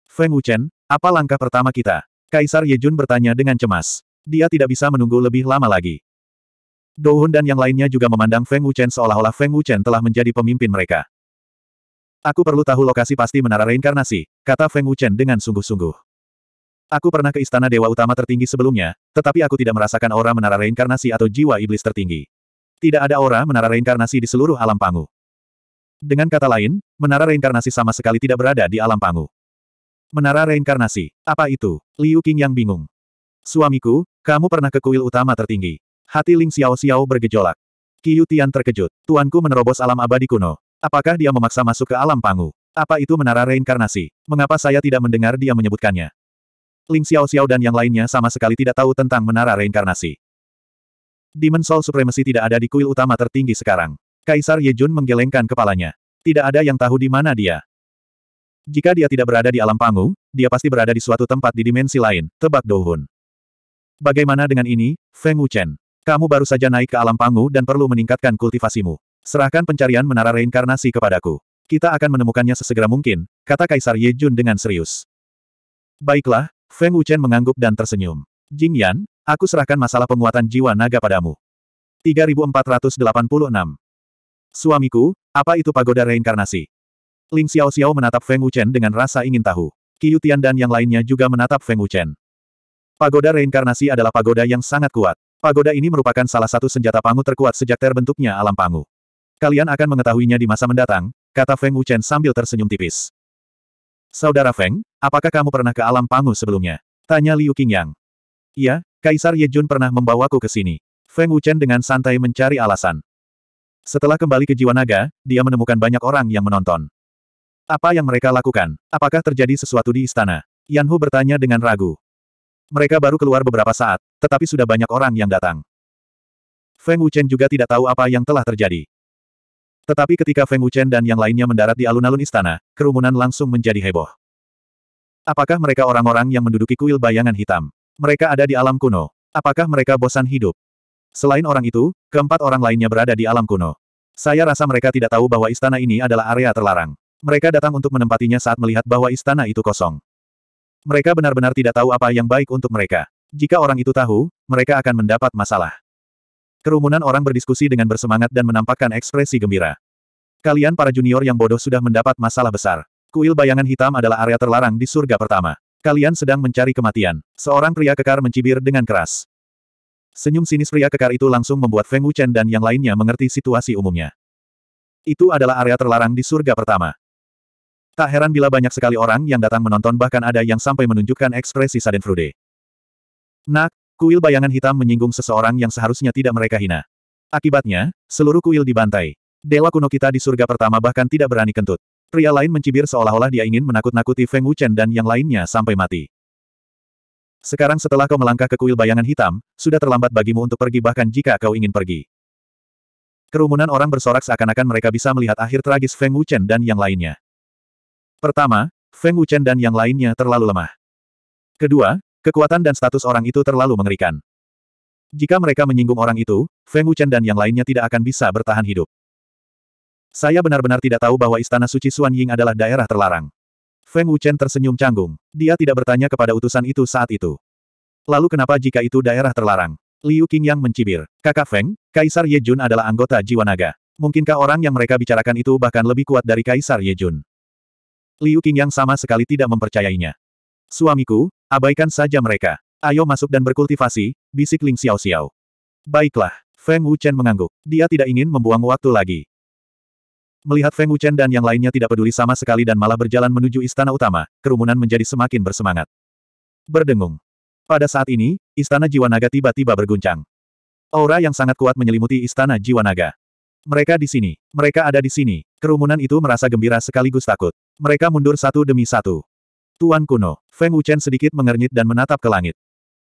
Feng Wuchen, apa langkah pertama kita? Kaisar Ye Jun bertanya dengan cemas. Dia tidak bisa menunggu lebih lama lagi. Dohun dan yang lainnya juga memandang Feng Wuchen seolah-olah Feng Wuchen telah menjadi pemimpin mereka. Aku perlu tahu lokasi pasti menara reinkarnasi, kata Feng Wuchen dengan sungguh-sungguh. Aku pernah ke istana dewa utama tertinggi sebelumnya, tetapi aku tidak merasakan aura menara reinkarnasi atau jiwa iblis tertinggi. Tidak ada aura menara reinkarnasi di seluruh alam pangu. Dengan kata lain, menara reinkarnasi sama sekali tidak berada di alam pangu. Menara reinkarnasi, apa itu? Liu Qing yang bingung. Suamiku, kamu pernah ke kuil utama tertinggi. Hati Ling Xiao Xiao bergejolak. Qiu Tian terkejut. Tuanku menerobos alam abadi kuno. Apakah dia memaksa masuk ke alam pangu? Apa itu menara reinkarnasi? Mengapa saya tidak mendengar dia menyebutkannya? Ling Xiao Xiao dan yang lainnya sama sekali tidak tahu tentang menara reinkarnasi. Demon Soul Supremacy tidak ada di kuil utama tertinggi sekarang. Kaisar Ye Jun menggelengkan kepalanya. Tidak ada yang tahu di mana dia. Jika dia tidak berada di alam Panggung, dia pasti berada di suatu tempat di dimensi lain, tebak Douhun. Bagaimana dengan ini, Feng Wuchen? Kamu baru saja naik ke alam Panggung dan perlu meningkatkan kultivasimu. Serahkan pencarian menara reinkarnasi kepadaku. Kita akan menemukannya sesegera mungkin, kata Kaisar Ye Jun dengan serius. Baiklah, Feng Wuchen mengangguk dan tersenyum. Jing Yan, aku serahkan masalah penguatan jiwa naga padamu. 3486. Suamiku, apa itu pagoda reinkarnasi? Ling Xiao Xiao menatap Feng Wuchen dengan rasa ingin tahu. Qiu Tian dan yang lainnya juga menatap Feng Wuchen. Pagoda reinkarnasi adalah pagoda yang sangat kuat. Pagoda ini merupakan salah satu senjata pangu terkuat sejak terbentuknya alam pangu. Kalian akan mengetahuinya di masa mendatang, kata Feng Wuchen sambil tersenyum tipis. Saudara Feng, apakah kamu pernah ke alam Pangu sebelumnya? Tanya Liu Qingyang. Iya, Kaisar Yejun pernah membawaku ke sini. Feng Wuchen dengan santai mencari alasan. Setelah kembali ke jiwa naga, dia menemukan banyak orang yang menonton. Apa yang mereka lakukan? Apakah terjadi sesuatu di istana? Yan Hu bertanya dengan ragu. Mereka baru keluar beberapa saat, tetapi sudah banyak orang yang datang. Feng Wuchen juga tidak tahu apa yang telah terjadi. Tetapi ketika Feng Wuchen dan yang lainnya mendarat di alun-alun istana, kerumunan langsung menjadi heboh. Apakah mereka orang-orang yang menduduki kuil bayangan hitam? Mereka ada di alam kuno. Apakah mereka bosan hidup? Selain orang itu, keempat orang lainnya berada di alam kuno. Saya rasa mereka tidak tahu bahwa istana ini adalah area terlarang. Mereka datang untuk menempatinya saat melihat bahwa istana itu kosong. Mereka benar-benar tidak tahu apa yang baik untuk mereka. Jika orang itu tahu, mereka akan mendapat masalah. Kerumunan orang berdiskusi dengan bersemangat dan menampakkan ekspresi gembira. Kalian para junior yang bodoh sudah mendapat masalah besar. Kuil bayangan hitam adalah area terlarang di surga pertama. Kalian sedang mencari kematian. Seorang pria kekar mencibir dengan keras. Senyum sinis pria kekar itu langsung membuat Feng Wuchen dan yang lainnya mengerti situasi umumnya. Itu adalah area terlarang di surga pertama. Tak heran bila banyak sekali orang yang datang menonton bahkan ada yang sampai menunjukkan ekspresi Sadenfrude. Nak, Kuil bayangan hitam menyinggung seseorang yang seharusnya tidak mereka hina. Akibatnya, seluruh kuil dibantai. Dewa kuno kita di surga pertama bahkan tidak berani kentut. Pria lain mencibir seolah-olah dia ingin menakut-nakuti Feng Wuchen dan yang lainnya sampai mati. Sekarang setelah kau melangkah ke kuil bayangan hitam, sudah terlambat bagimu untuk pergi bahkan jika kau ingin pergi. Kerumunan orang bersorak seakan-akan mereka bisa melihat akhir tragis Feng Wuchen dan yang lainnya. Pertama, Feng Wuchen dan yang lainnya terlalu lemah. Kedua, Kekuatan dan status orang itu terlalu mengerikan. Jika mereka menyinggung orang itu, Feng Wuchen dan yang lainnya tidak akan bisa bertahan hidup. Saya benar-benar tidak tahu bahwa Istana Suci Suan Ying adalah daerah terlarang. Feng Wuchen tersenyum canggung. Dia tidak bertanya kepada utusan itu saat itu. Lalu kenapa jika itu daerah terlarang? Liu Qingyang mencibir. Kakak Feng, Kaisar Ye Jun adalah anggota jiwa naga. Mungkinkah orang yang mereka bicarakan itu bahkan lebih kuat dari Kaisar Ye Jun? Liu Qingyang sama sekali tidak mempercayainya. Suamiku, Abaikan saja mereka. Ayo masuk dan berkultivasi, bisik Ling Xiao Xiao. Baiklah, Feng Wuchen mengangguk. Dia tidak ingin membuang waktu lagi. Melihat Feng Wuchen dan yang lainnya tidak peduli sama sekali dan malah berjalan menuju istana utama, kerumunan menjadi semakin bersemangat. Berdengung. Pada saat ini, istana jiwa naga tiba-tiba berguncang. Aura yang sangat kuat menyelimuti istana jiwa naga. Mereka di sini. Mereka ada di sini. Kerumunan itu merasa gembira sekaligus takut. Mereka mundur satu demi satu. Tuan kuno, Feng Wuchen sedikit mengernyit dan menatap ke langit.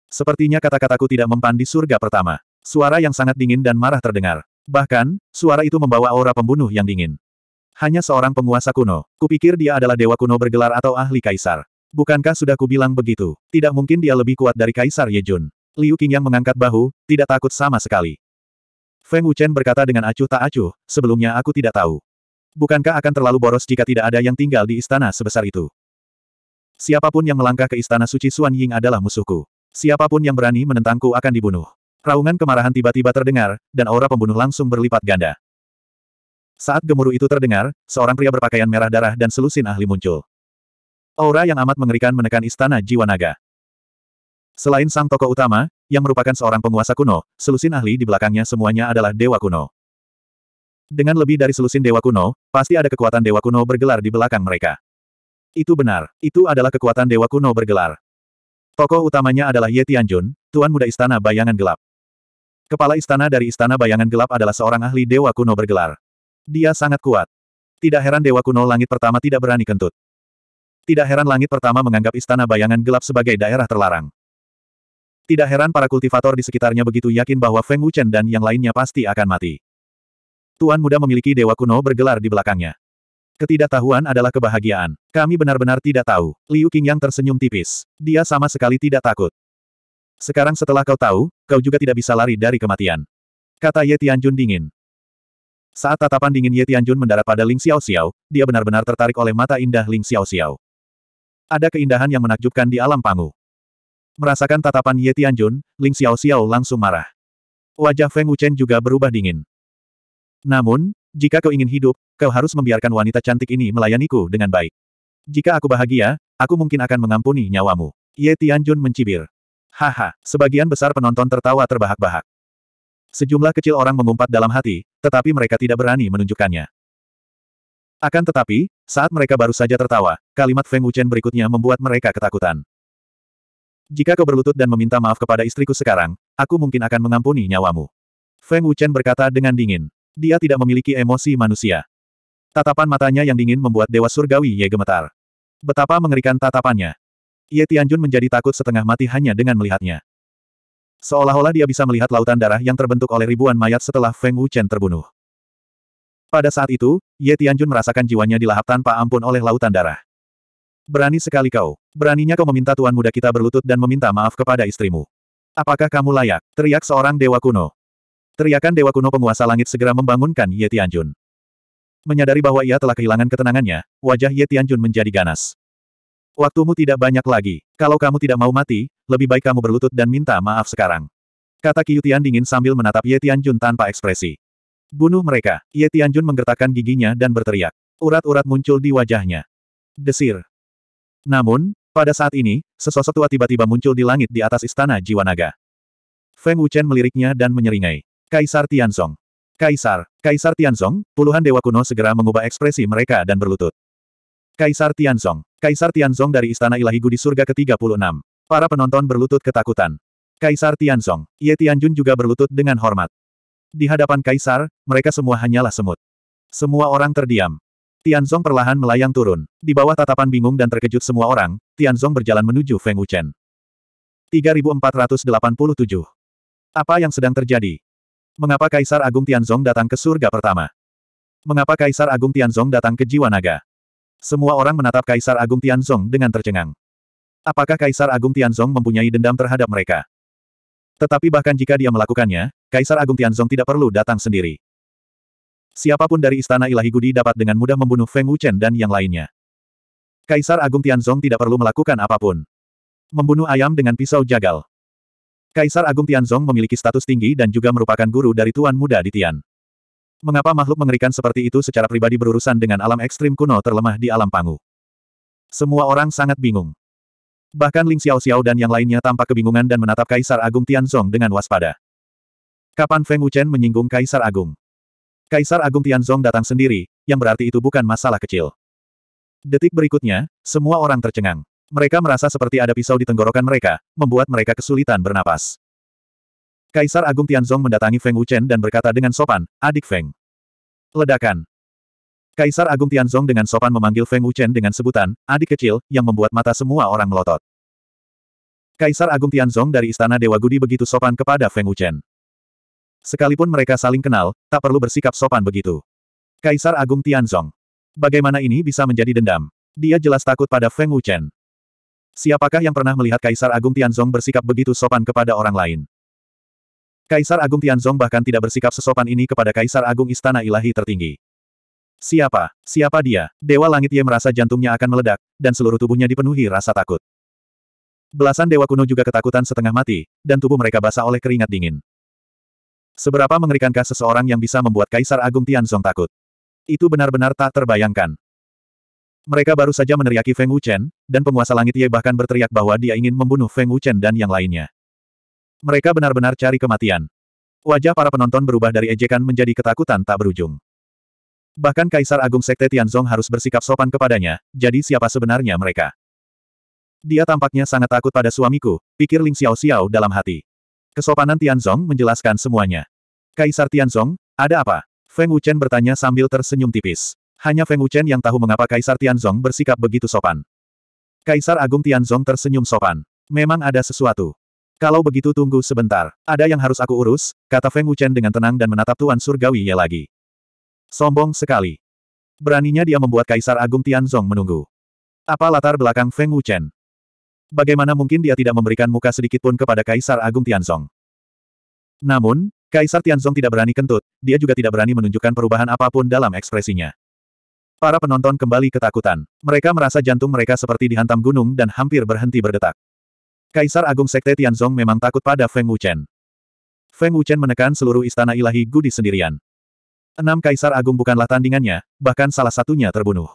Sepertinya kata-kataku tidak mempan di surga pertama. Suara yang sangat dingin dan marah terdengar. Bahkan, suara itu membawa aura pembunuh yang dingin. Hanya seorang penguasa kuno. Kupikir dia adalah dewa kuno bergelar atau ahli kaisar. Bukankah sudah kubilang begitu? Tidak mungkin dia lebih kuat dari kaisar Ye Jun. Liu yang mengangkat bahu, tidak takut sama sekali. Feng Wuchen berkata dengan acuh tak acuh, sebelumnya aku tidak tahu. Bukankah akan terlalu boros jika tidak ada yang tinggal di istana sebesar itu? Siapapun yang melangkah ke istana suci Suan Ying adalah musuhku. Siapapun yang berani menentangku akan dibunuh. Raungan kemarahan tiba-tiba terdengar, dan aura pembunuh langsung berlipat ganda. Saat gemuruh itu terdengar, seorang pria berpakaian merah darah dan selusin ahli muncul. Aura yang amat mengerikan menekan istana jiwa naga. Selain sang tokoh utama, yang merupakan seorang penguasa kuno, selusin ahli di belakangnya semuanya adalah dewa kuno. Dengan lebih dari selusin dewa kuno, pasti ada kekuatan dewa kuno bergelar di belakang mereka. Itu benar, itu adalah kekuatan dewa kuno bergelar. Tokoh utamanya adalah Ye Tianjun, tuan muda istana bayangan gelap. Kepala istana dari istana bayangan gelap adalah seorang ahli dewa kuno bergelar. Dia sangat kuat. Tidak heran dewa kuno langit pertama tidak berani kentut. Tidak heran langit pertama menganggap istana bayangan gelap sebagai daerah terlarang. Tidak heran para kultivator di sekitarnya begitu yakin bahwa Feng Wuchen dan yang lainnya pasti akan mati. Tuan muda memiliki dewa kuno bergelar di belakangnya. Ketidaktahuan adalah kebahagiaan. Kami benar-benar tidak tahu. Liu yang tersenyum tipis. Dia sama sekali tidak takut. Sekarang setelah kau tahu, kau juga tidak bisa lari dari kematian. Kata Ye Tianjun dingin. Saat tatapan dingin Ye Tianjun mendarat pada Ling Xiao Xiao, dia benar-benar tertarik oleh mata indah Ling Xiao Xiao. Ada keindahan yang menakjubkan di alam Pangu. Merasakan tatapan Ye Tianjun, Ling Xiao Xiao langsung marah. Wajah Feng Wuchen juga berubah dingin. Namun, jika kau ingin hidup, kau harus membiarkan wanita cantik ini melayaniku dengan baik. Jika aku bahagia, aku mungkin akan mengampuni nyawamu. Ye Tianjun mencibir. Haha, sebagian besar penonton tertawa terbahak-bahak. Sejumlah kecil orang mengumpat dalam hati, tetapi mereka tidak berani menunjukkannya. Akan tetapi, saat mereka baru saja tertawa, kalimat Feng Wuchen berikutnya membuat mereka ketakutan. Jika kau berlutut dan meminta maaf kepada istriku sekarang, aku mungkin akan mengampuni nyawamu. Feng Wuchen berkata dengan dingin. Dia tidak memiliki emosi manusia. Tatapan matanya yang dingin membuat Dewa Surgawi Ye gemetar. Betapa mengerikan tatapannya. Ye Tianjun menjadi takut setengah mati hanya dengan melihatnya. Seolah-olah dia bisa melihat lautan darah yang terbentuk oleh ribuan mayat setelah Feng Wuchen terbunuh. Pada saat itu, Ye Tianjun merasakan jiwanya dilahap tanpa ampun oleh lautan darah. Berani sekali kau. Beraninya kau meminta tuan muda kita berlutut dan meminta maaf kepada istrimu. Apakah kamu layak? Teriak seorang dewa kuno. Teriakan Dewa Kuno Penguasa Langit segera membangunkan Ye Tianjun. Menyadari bahwa ia telah kehilangan ketenangannya, wajah Ye Tianjun menjadi ganas. Waktumu tidak banyak lagi. Kalau kamu tidak mau mati, lebih baik kamu berlutut dan minta maaf sekarang. Kata Tian dingin sambil menatap Ye Tianjun tanpa ekspresi. Bunuh mereka. Ye Tianjun menggertakkan giginya dan berteriak. Urat-urat muncul di wajahnya. Desir. Namun, pada saat ini, sesosok tua tiba-tiba muncul di langit di atas istana Jiwa Naga. Feng Wuchen meliriknya dan menyeringai. Kaisar Tianzong. Kaisar, Kaisar Tianzong, puluhan dewa kuno segera mengubah ekspresi mereka dan berlutut. Kaisar Tianzong, Kaisar Tianzong dari Istana Ilahi di Surga ke-36. Para penonton berlutut ketakutan. Kaisar Tianzong, Ye Tianjun juga berlutut dengan hormat. Di hadapan Kaisar, mereka semua hanyalah semut. Semua orang terdiam. Tianzong perlahan melayang turun. Di bawah tatapan bingung dan terkejut semua orang, Tianzong berjalan menuju Feng Wuchen. 3487. Apa yang sedang terjadi? Mengapa Kaisar Agung Tianzong datang ke surga pertama? Mengapa Kaisar Agung Tianzong datang ke jiwa naga? Semua orang menatap Kaisar Agung Tianzong dengan tercengang. Apakah Kaisar Agung Tianzong mempunyai dendam terhadap mereka? Tetapi bahkan jika dia melakukannya, Kaisar Agung Tianzong tidak perlu datang sendiri. Siapapun dari Istana Ilahi Gudi dapat dengan mudah membunuh Feng Wuchen dan yang lainnya. Kaisar Agung Tianzong tidak perlu melakukan apapun. Membunuh ayam dengan pisau jagal. Kaisar Agung Tianzong memiliki status tinggi dan juga merupakan guru dari Tuan Muda di Tian. Mengapa makhluk mengerikan seperti itu secara pribadi berurusan dengan alam ekstrim kuno terlemah di alam pangu? Semua orang sangat bingung. Bahkan Ling Xiao Xiao dan yang lainnya tampak kebingungan dan menatap Kaisar Agung Tianzong dengan waspada. Kapan Feng Wuchen menyinggung Kaisar Agung? Kaisar Agung Tianzong datang sendiri, yang berarti itu bukan masalah kecil. Detik berikutnya, semua orang tercengang. Mereka merasa seperti ada pisau di tenggorokan mereka, membuat mereka kesulitan bernapas. Kaisar Agung Tianzong mendatangi Feng Wuchen dan berkata dengan sopan, adik Feng. Ledakan. Kaisar Agung Tianzong dengan sopan memanggil Feng Wuchen dengan sebutan, adik kecil, yang membuat mata semua orang melotot. Kaisar Agung Tianzong dari Istana Dewa Gudi begitu sopan kepada Feng Wuchen. Sekalipun mereka saling kenal, tak perlu bersikap sopan begitu. Kaisar Agung Tianzong. Bagaimana ini bisa menjadi dendam? Dia jelas takut pada Feng Wuchen. Siapakah yang pernah melihat Kaisar Agung Tianzong bersikap begitu sopan kepada orang lain? Kaisar Agung Tianzong bahkan tidak bersikap sesopan ini kepada Kaisar Agung Istana Ilahi tertinggi. Siapa? Siapa dia? Dewa Langit Ye merasa jantungnya akan meledak, dan seluruh tubuhnya dipenuhi rasa takut. Belasan dewa kuno juga ketakutan setengah mati, dan tubuh mereka basah oleh keringat dingin. Seberapa mengerikankah seseorang yang bisa membuat Kaisar Agung Tianzong takut? Itu benar-benar tak terbayangkan. Mereka baru saja meneriaki Feng Wuchen, dan penguasa langit Ye bahkan berteriak bahwa dia ingin membunuh Feng Wuchen dan yang lainnya. Mereka benar-benar cari kematian. Wajah para penonton berubah dari ejekan menjadi ketakutan tak berujung. Bahkan Kaisar Agung Sekte Tianzong harus bersikap sopan kepadanya, jadi siapa sebenarnya mereka? Dia tampaknya sangat takut pada suamiku, pikir Ling Xiao Xiao dalam hati. Kesopanan Tianzong menjelaskan semuanya. Kaisar Tianzong, ada apa? Feng Wuchen bertanya sambil tersenyum tipis. Hanya Feng Wuchen yang tahu mengapa Kaisar Tianzong bersikap begitu sopan. Kaisar Agung Tianzong tersenyum sopan. Memang ada sesuatu. Kalau begitu tunggu sebentar. Ada yang harus aku urus, kata Feng Wuchen dengan tenang dan menatap Tuan Surgawi Ye lagi. Sombong sekali. Beraninya dia membuat Kaisar Agung Tianzong menunggu. Apa latar belakang Feng Wuchen? Bagaimana mungkin dia tidak memberikan muka sedikitpun kepada Kaisar Agung Tianzong? Namun, Kaisar Tianzong tidak berani kentut, dia juga tidak berani menunjukkan perubahan apapun dalam ekspresinya. Para penonton kembali ketakutan. Mereka merasa jantung mereka seperti dihantam gunung dan hampir berhenti berdetak. Kaisar Agung Sekte Tianzong memang takut pada Feng Wuchen. Feng Wuchen menekan seluruh istana ilahi Gudi sendirian. Enam Kaisar Agung bukanlah tandingannya, bahkan salah satunya terbunuh.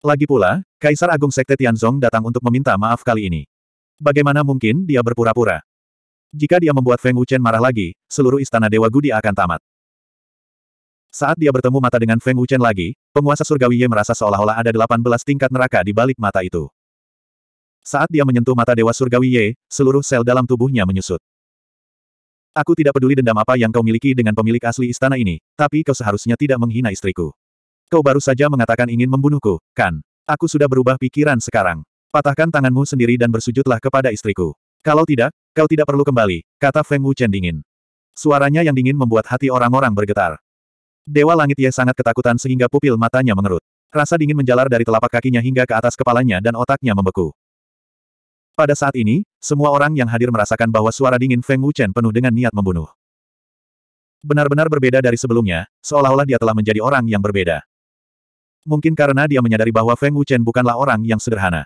Lagi pula, Kaisar Agung Sekte Tianzong datang untuk meminta maaf kali ini. Bagaimana mungkin dia berpura-pura? Jika dia membuat Feng Wuchen marah lagi, seluruh istana Dewa Gudi akan tamat. Saat dia bertemu mata dengan Feng Wuchen lagi, penguasa surgawi Ye merasa seolah-olah ada 18 tingkat neraka di balik mata itu. Saat dia menyentuh mata dewa surgawi Ye, seluruh sel dalam tubuhnya menyusut. Aku tidak peduli dendam apa yang kau miliki dengan pemilik asli istana ini, tapi kau seharusnya tidak menghina istriku. Kau baru saja mengatakan ingin membunuhku, kan? Aku sudah berubah pikiran sekarang. Patahkan tanganmu sendiri dan bersujudlah kepada istriku. Kalau tidak, kau tidak perlu kembali, kata Feng Wuchen dingin. Suaranya yang dingin membuat hati orang-orang bergetar. Dewa Langit Ye sangat ketakutan sehingga pupil matanya mengerut. Rasa dingin menjalar dari telapak kakinya hingga ke atas kepalanya dan otaknya membeku. Pada saat ini, semua orang yang hadir merasakan bahwa suara dingin Feng Wuchen penuh dengan niat membunuh. Benar-benar berbeda dari sebelumnya, seolah-olah dia telah menjadi orang yang berbeda. Mungkin karena dia menyadari bahwa Feng Wuchen bukanlah orang yang sederhana.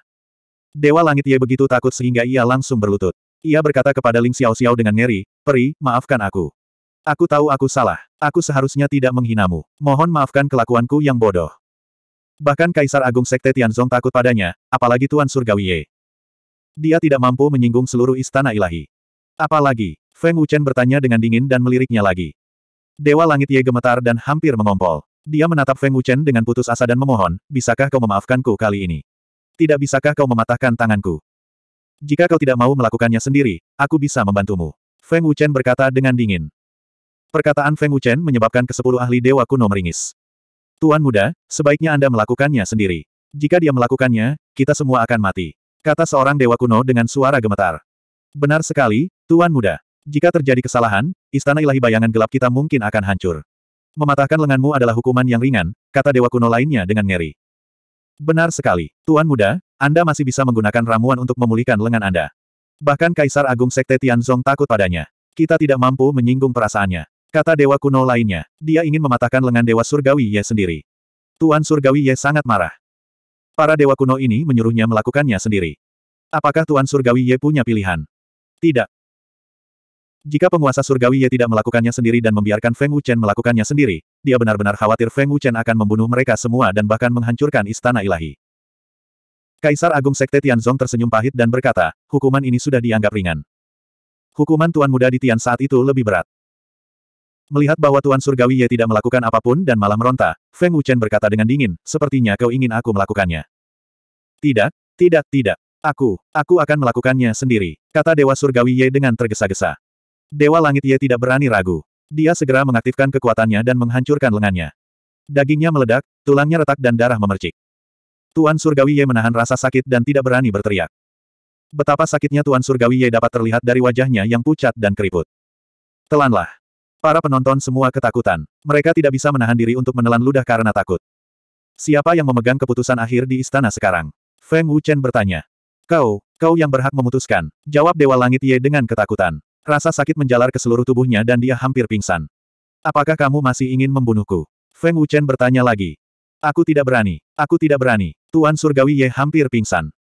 Dewa Langit Ye begitu takut sehingga ia langsung berlutut. Ia berkata kepada Ling Xiao Xiao dengan ngeri, Peri, maafkan aku. Aku tahu aku salah. Aku seharusnya tidak menghinamu. Mohon maafkan kelakuanku yang bodoh. Bahkan Kaisar Agung Sekte Tianzong takut padanya, apalagi Tuan Surgawi Ye. Dia tidak mampu menyinggung seluruh istana ilahi. Apalagi, Feng Wuchen bertanya dengan dingin dan meliriknya lagi. Dewa Langit Ye gemetar dan hampir mengompol. Dia menatap Feng Wuchen dengan putus asa dan memohon, bisakah kau memaafkanku kali ini? Tidak bisakah kau mematahkan tanganku? Jika kau tidak mau melakukannya sendiri, aku bisa membantumu. Feng Wuchen berkata dengan dingin. Perkataan Feng Wuchen menyebabkan kesepuluh ahli dewa kuno meringis. Tuan muda, sebaiknya Anda melakukannya sendiri. Jika dia melakukannya, kita semua akan mati. Kata seorang dewa kuno dengan suara gemetar. Benar sekali, Tuan muda. Jika terjadi kesalahan, istana ilahi bayangan gelap kita mungkin akan hancur. Mematahkan lenganmu adalah hukuman yang ringan, kata dewa kuno lainnya dengan ngeri. Benar sekali, Tuan muda, Anda masih bisa menggunakan ramuan untuk memulihkan lengan Anda. Bahkan Kaisar Agung Sekte Tianzong takut padanya. Kita tidak mampu menyinggung perasaannya. Kata dewa kuno lainnya, dia ingin mematahkan lengan dewa surgawi Ye sendiri. Tuan surgawi Ye sangat marah. Para dewa kuno ini menyuruhnya melakukannya sendiri. Apakah Tuan surgawi Ye punya pilihan? Tidak. Jika penguasa surgawi Ye tidak melakukannya sendiri dan membiarkan Feng Wuchen melakukannya sendiri, dia benar-benar khawatir Feng Wuchen akan membunuh mereka semua dan bahkan menghancurkan istana ilahi. Kaisar Agung Sekte Tianzong tersenyum pahit dan berkata, hukuman ini sudah dianggap ringan. Hukuman Tuan Muda di Tian saat itu lebih berat. Melihat bahwa Tuan Surgawi Ye tidak melakukan apapun dan malah meronta, Feng Wuchen berkata dengan dingin, sepertinya kau ingin aku melakukannya. Tidak, tidak, tidak. Aku, aku akan melakukannya sendiri, kata Dewa Surgawi Ye dengan tergesa-gesa. Dewa Langit Ye tidak berani ragu. Dia segera mengaktifkan kekuatannya dan menghancurkan lengannya. Dagingnya meledak, tulangnya retak dan darah memercik. Tuan Surgawi Ye menahan rasa sakit dan tidak berani berteriak. Betapa sakitnya Tuan Surgawi Ye dapat terlihat dari wajahnya yang pucat dan keriput. Telanlah. Para penonton semua ketakutan. Mereka tidak bisa menahan diri untuk menelan ludah karena takut. Siapa yang memegang keputusan akhir di istana sekarang? Feng Wuchen bertanya. Kau, kau yang berhak memutuskan. Jawab Dewa Langit Ye dengan ketakutan. Rasa sakit menjalar ke seluruh tubuhnya dan dia hampir pingsan. Apakah kamu masih ingin membunuhku? Feng Wuchen bertanya lagi. Aku tidak berani. Aku tidak berani. Tuan Surgawi Ye hampir pingsan.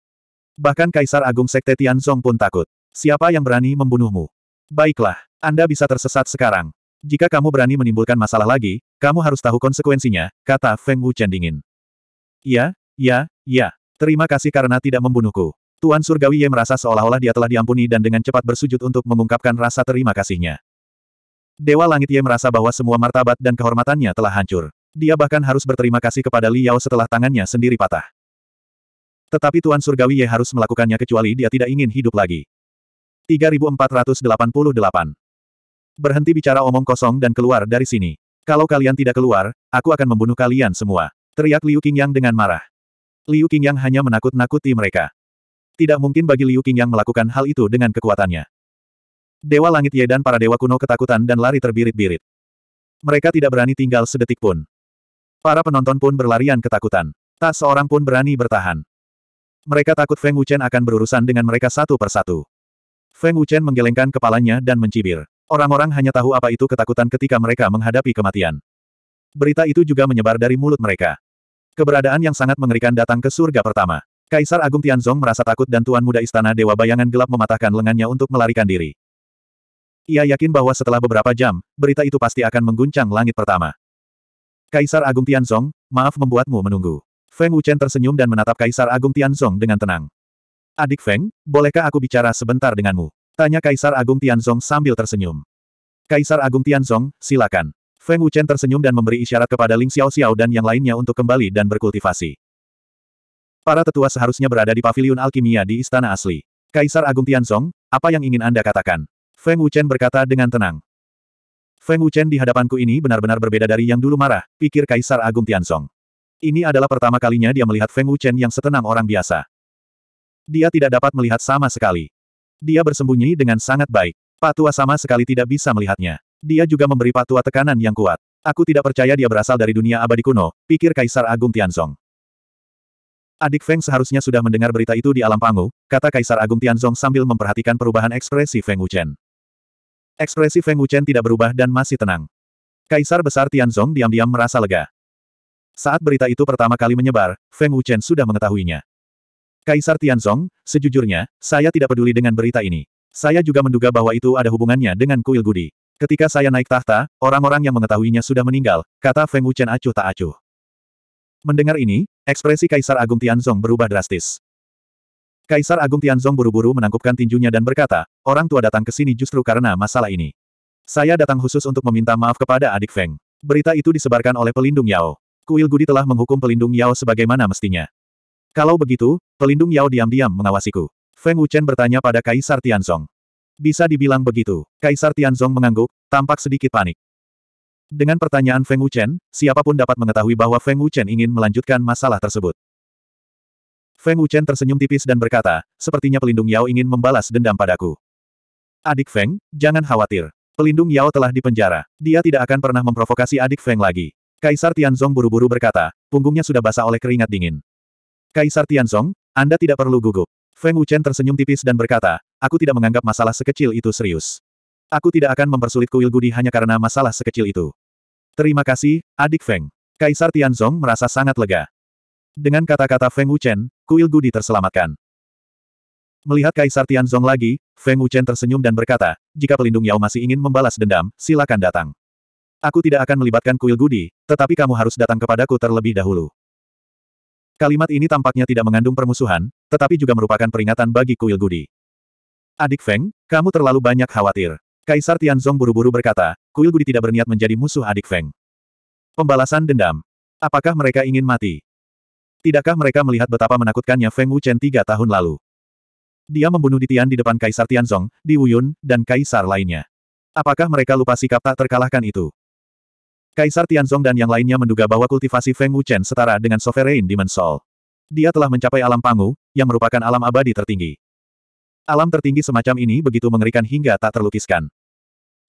Bahkan Kaisar Agung Sekte Song pun takut. Siapa yang berani membunuhmu? Baiklah, Anda bisa tersesat sekarang. Jika kamu berani menimbulkan masalah lagi, kamu harus tahu konsekuensinya, kata Feng Wuchen dingin. Ya, ya, ya. Terima kasih karena tidak membunuhku. Tuan Surgawi Ye merasa seolah-olah dia telah diampuni dan dengan cepat bersujud untuk mengungkapkan rasa terima kasihnya. Dewa Langit Ye merasa bahwa semua martabat dan kehormatannya telah hancur. Dia bahkan harus berterima kasih kepada Li Yao setelah tangannya sendiri patah. Tetapi Tuan Surgawi Ye harus melakukannya kecuali dia tidak ingin hidup lagi. 3488 Berhenti bicara omong kosong dan keluar dari sini. Kalau kalian tidak keluar, aku akan membunuh kalian semua. Teriak Liu Qingyang dengan marah. Liu Qingyang hanya menakut-nakuti mereka. Tidak mungkin bagi Liu Qingyang melakukan hal itu dengan kekuatannya. Dewa Langit Ye dan para dewa kuno ketakutan dan lari terbirit-birit. Mereka tidak berani tinggal sedetik pun. Para penonton pun berlarian ketakutan. Tak seorang pun berani bertahan. Mereka takut Feng Wuchen akan berurusan dengan mereka satu persatu. Feng Wuchen menggelengkan kepalanya dan mencibir. Orang-orang hanya tahu apa itu ketakutan ketika mereka menghadapi kematian. Berita itu juga menyebar dari mulut mereka. Keberadaan yang sangat mengerikan datang ke surga pertama. Kaisar Agung Tianzong merasa takut dan Tuan Muda Istana Dewa Bayangan Gelap mematahkan lengannya untuk melarikan diri. Ia yakin bahwa setelah beberapa jam, berita itu pasti akan mengguncang langit pertama. Kaisar Agung Tianzong, maaf membuatmu menunggu. Feng Wuchen tersenyum dan menatap Kaisar Agung Tianzong dengan tenang. Adik Feng, bolehkah aku bicara sebentar denganmu? Tanya Kaisar Agung Tianzong sambil tersenyum. Kaisar Agung Tianzong, silakan. Feng Wuchen tersenyum dan memberi isyarat kepada Ling Xiao Xiao dan yang lainnya untuk kembali dan berkultivasi. Para tetua seharusnya berada di paviliun alkimia di istana asli. Kaisar Agung Tianzong, apa yang ingin Anda katakan? Feng Wuchen berkata dengan tenang. Feng Wuchen di hadapanku ini benar-benar berbeda dari yang dulu marah, pikir Kaisar Agung Tianzong. Ini adalah pertama kalinya dia melihat Feng Wuchen yang setenang orang biasa. Dia tidak dapat melihat sama sekali. Dia bersembunyi dengan sangat baik. Patua sama sekali tidak bisa melihatnya. Dia juga memberi Patua tekanan yang kuat. Aku tidak percaya dia berasal dari dunia abadi kuno, pikir Kaisar Agung Tianzong. Adik Feng seharusnya sudah mendengar berita itu di alam panggung, kata Kaisar Agung Tianzong sambil memperhatikan perubahan ekspresi Feng Wuchen. Ekspresi Feng Wuchen tidak berubah dan masih tenang. Kaisar Besar Tianzong diam-diam merasa lega. Saat berita itu pertama kali menyebar, Feng Wuchen sudah mengetahuinya. Kaisar Tianzong, sejujurnya, saya tidak peduli dengan berita ini. Saya juga menduga bahwa itu ada hubungannya dengan kuil Gudi. Ketika saya naik tahta, orang-orang yang mengetahuinya sudah meninggal, kata Feng Wuchen acuh tak acuh. Mendengar ini, ekspresi Kaisar Agung Tianzong berubah drastis. Kaisar Agung Tianzong buru-buru menangkupkan tinjunya dan berkata, orang tua datang ke sini justru karena masalah ini. Saya datang khusus untuk meminta maaf kepada adik Feng. Berita itu disebarkan oleh pelindung Yao. Kuil Gudi telah menghukum pelindung Yao sebagaimana mestinya. Kalau begitu, pelindung Yao diam-diam mengawasiku. Feng Wuchen bertanya pada Kaisar Tianzong. Bisa dibilang begitu. Kaisar Tianzong mengangguk, tampak sedikit panik. Dengan pertanyaan Feng Wuchen, siapapun dapat mengetahui bahwa Feng Wuchen ingin melanjutkan masalah tersebut. Feng Wuchen tersenyum tipis dan berkata, sepertinya pelindung Yao ingin membalas dendam padaku. Adik Feng, jangan khawatir. Pelindung Yao telah dipenjara. Dia tidak akan pernah memprovokasi adik Feng lagi. Kaisar Tianzong buru-buru berkata, punggungnya sudah basah oleh keringat dingin. Kaisar Tianzong, Anda tidak perlu gugup. Feng Wuchen tersenyum tipis dan berkata, aku tidak menganggap masalah sekecil itu serius. Aku tidak akan mempersulit kuil Gudi hanya karena masalah sekecil itu. Terima kasih, adik Feng. Kaisar Tianzong merasa sangat lega. Dengan kata-kata Feng Wuchen, kuil Gudi terselamatkan. Melihat Kaisar Tianzong lagi, Feng Wuchen tersenyum dan berkata, jika pelindung Yao masih ingin membalas dendam, silakan datang. Aku tidak akan melibatkan kuil Gudi, tetapi kamu harus datang kepadaku terlebih dahulu. Kalimat ini tampaknya tidak mengandung permusuhan, tetapi juga merupakan peringatan bagi kuil Gudi. Adik Feng, kamu terlalu banyak khawatir. Kaisar Tianzong buru-buru berkata, kuil Gudi tidak berniat menjadi musuh adik Feng. Pembalasan dendam. Apakah mereka ingin mati? Tidakkah mereka melihat betapa menakutkannya Feng Wuchen tiga tahun lalu? Dia membunuh Ditian di depan Kaisar Tianzong, di Wuyun, dan Kaisar lainnya. Apakah mereka lupa sikap tak terkalahkan itu? Kaisar Tianzong dan yang lainnya menduga bahwa kultivasi Feng Wuchen setara dengan Sovereign Soul. Dia telah mencapai alam pangu, yang merupakan alam abadi tertinggi. Alam tertinggi semacam ini begitu mengerikan hingga tak terlukiskan.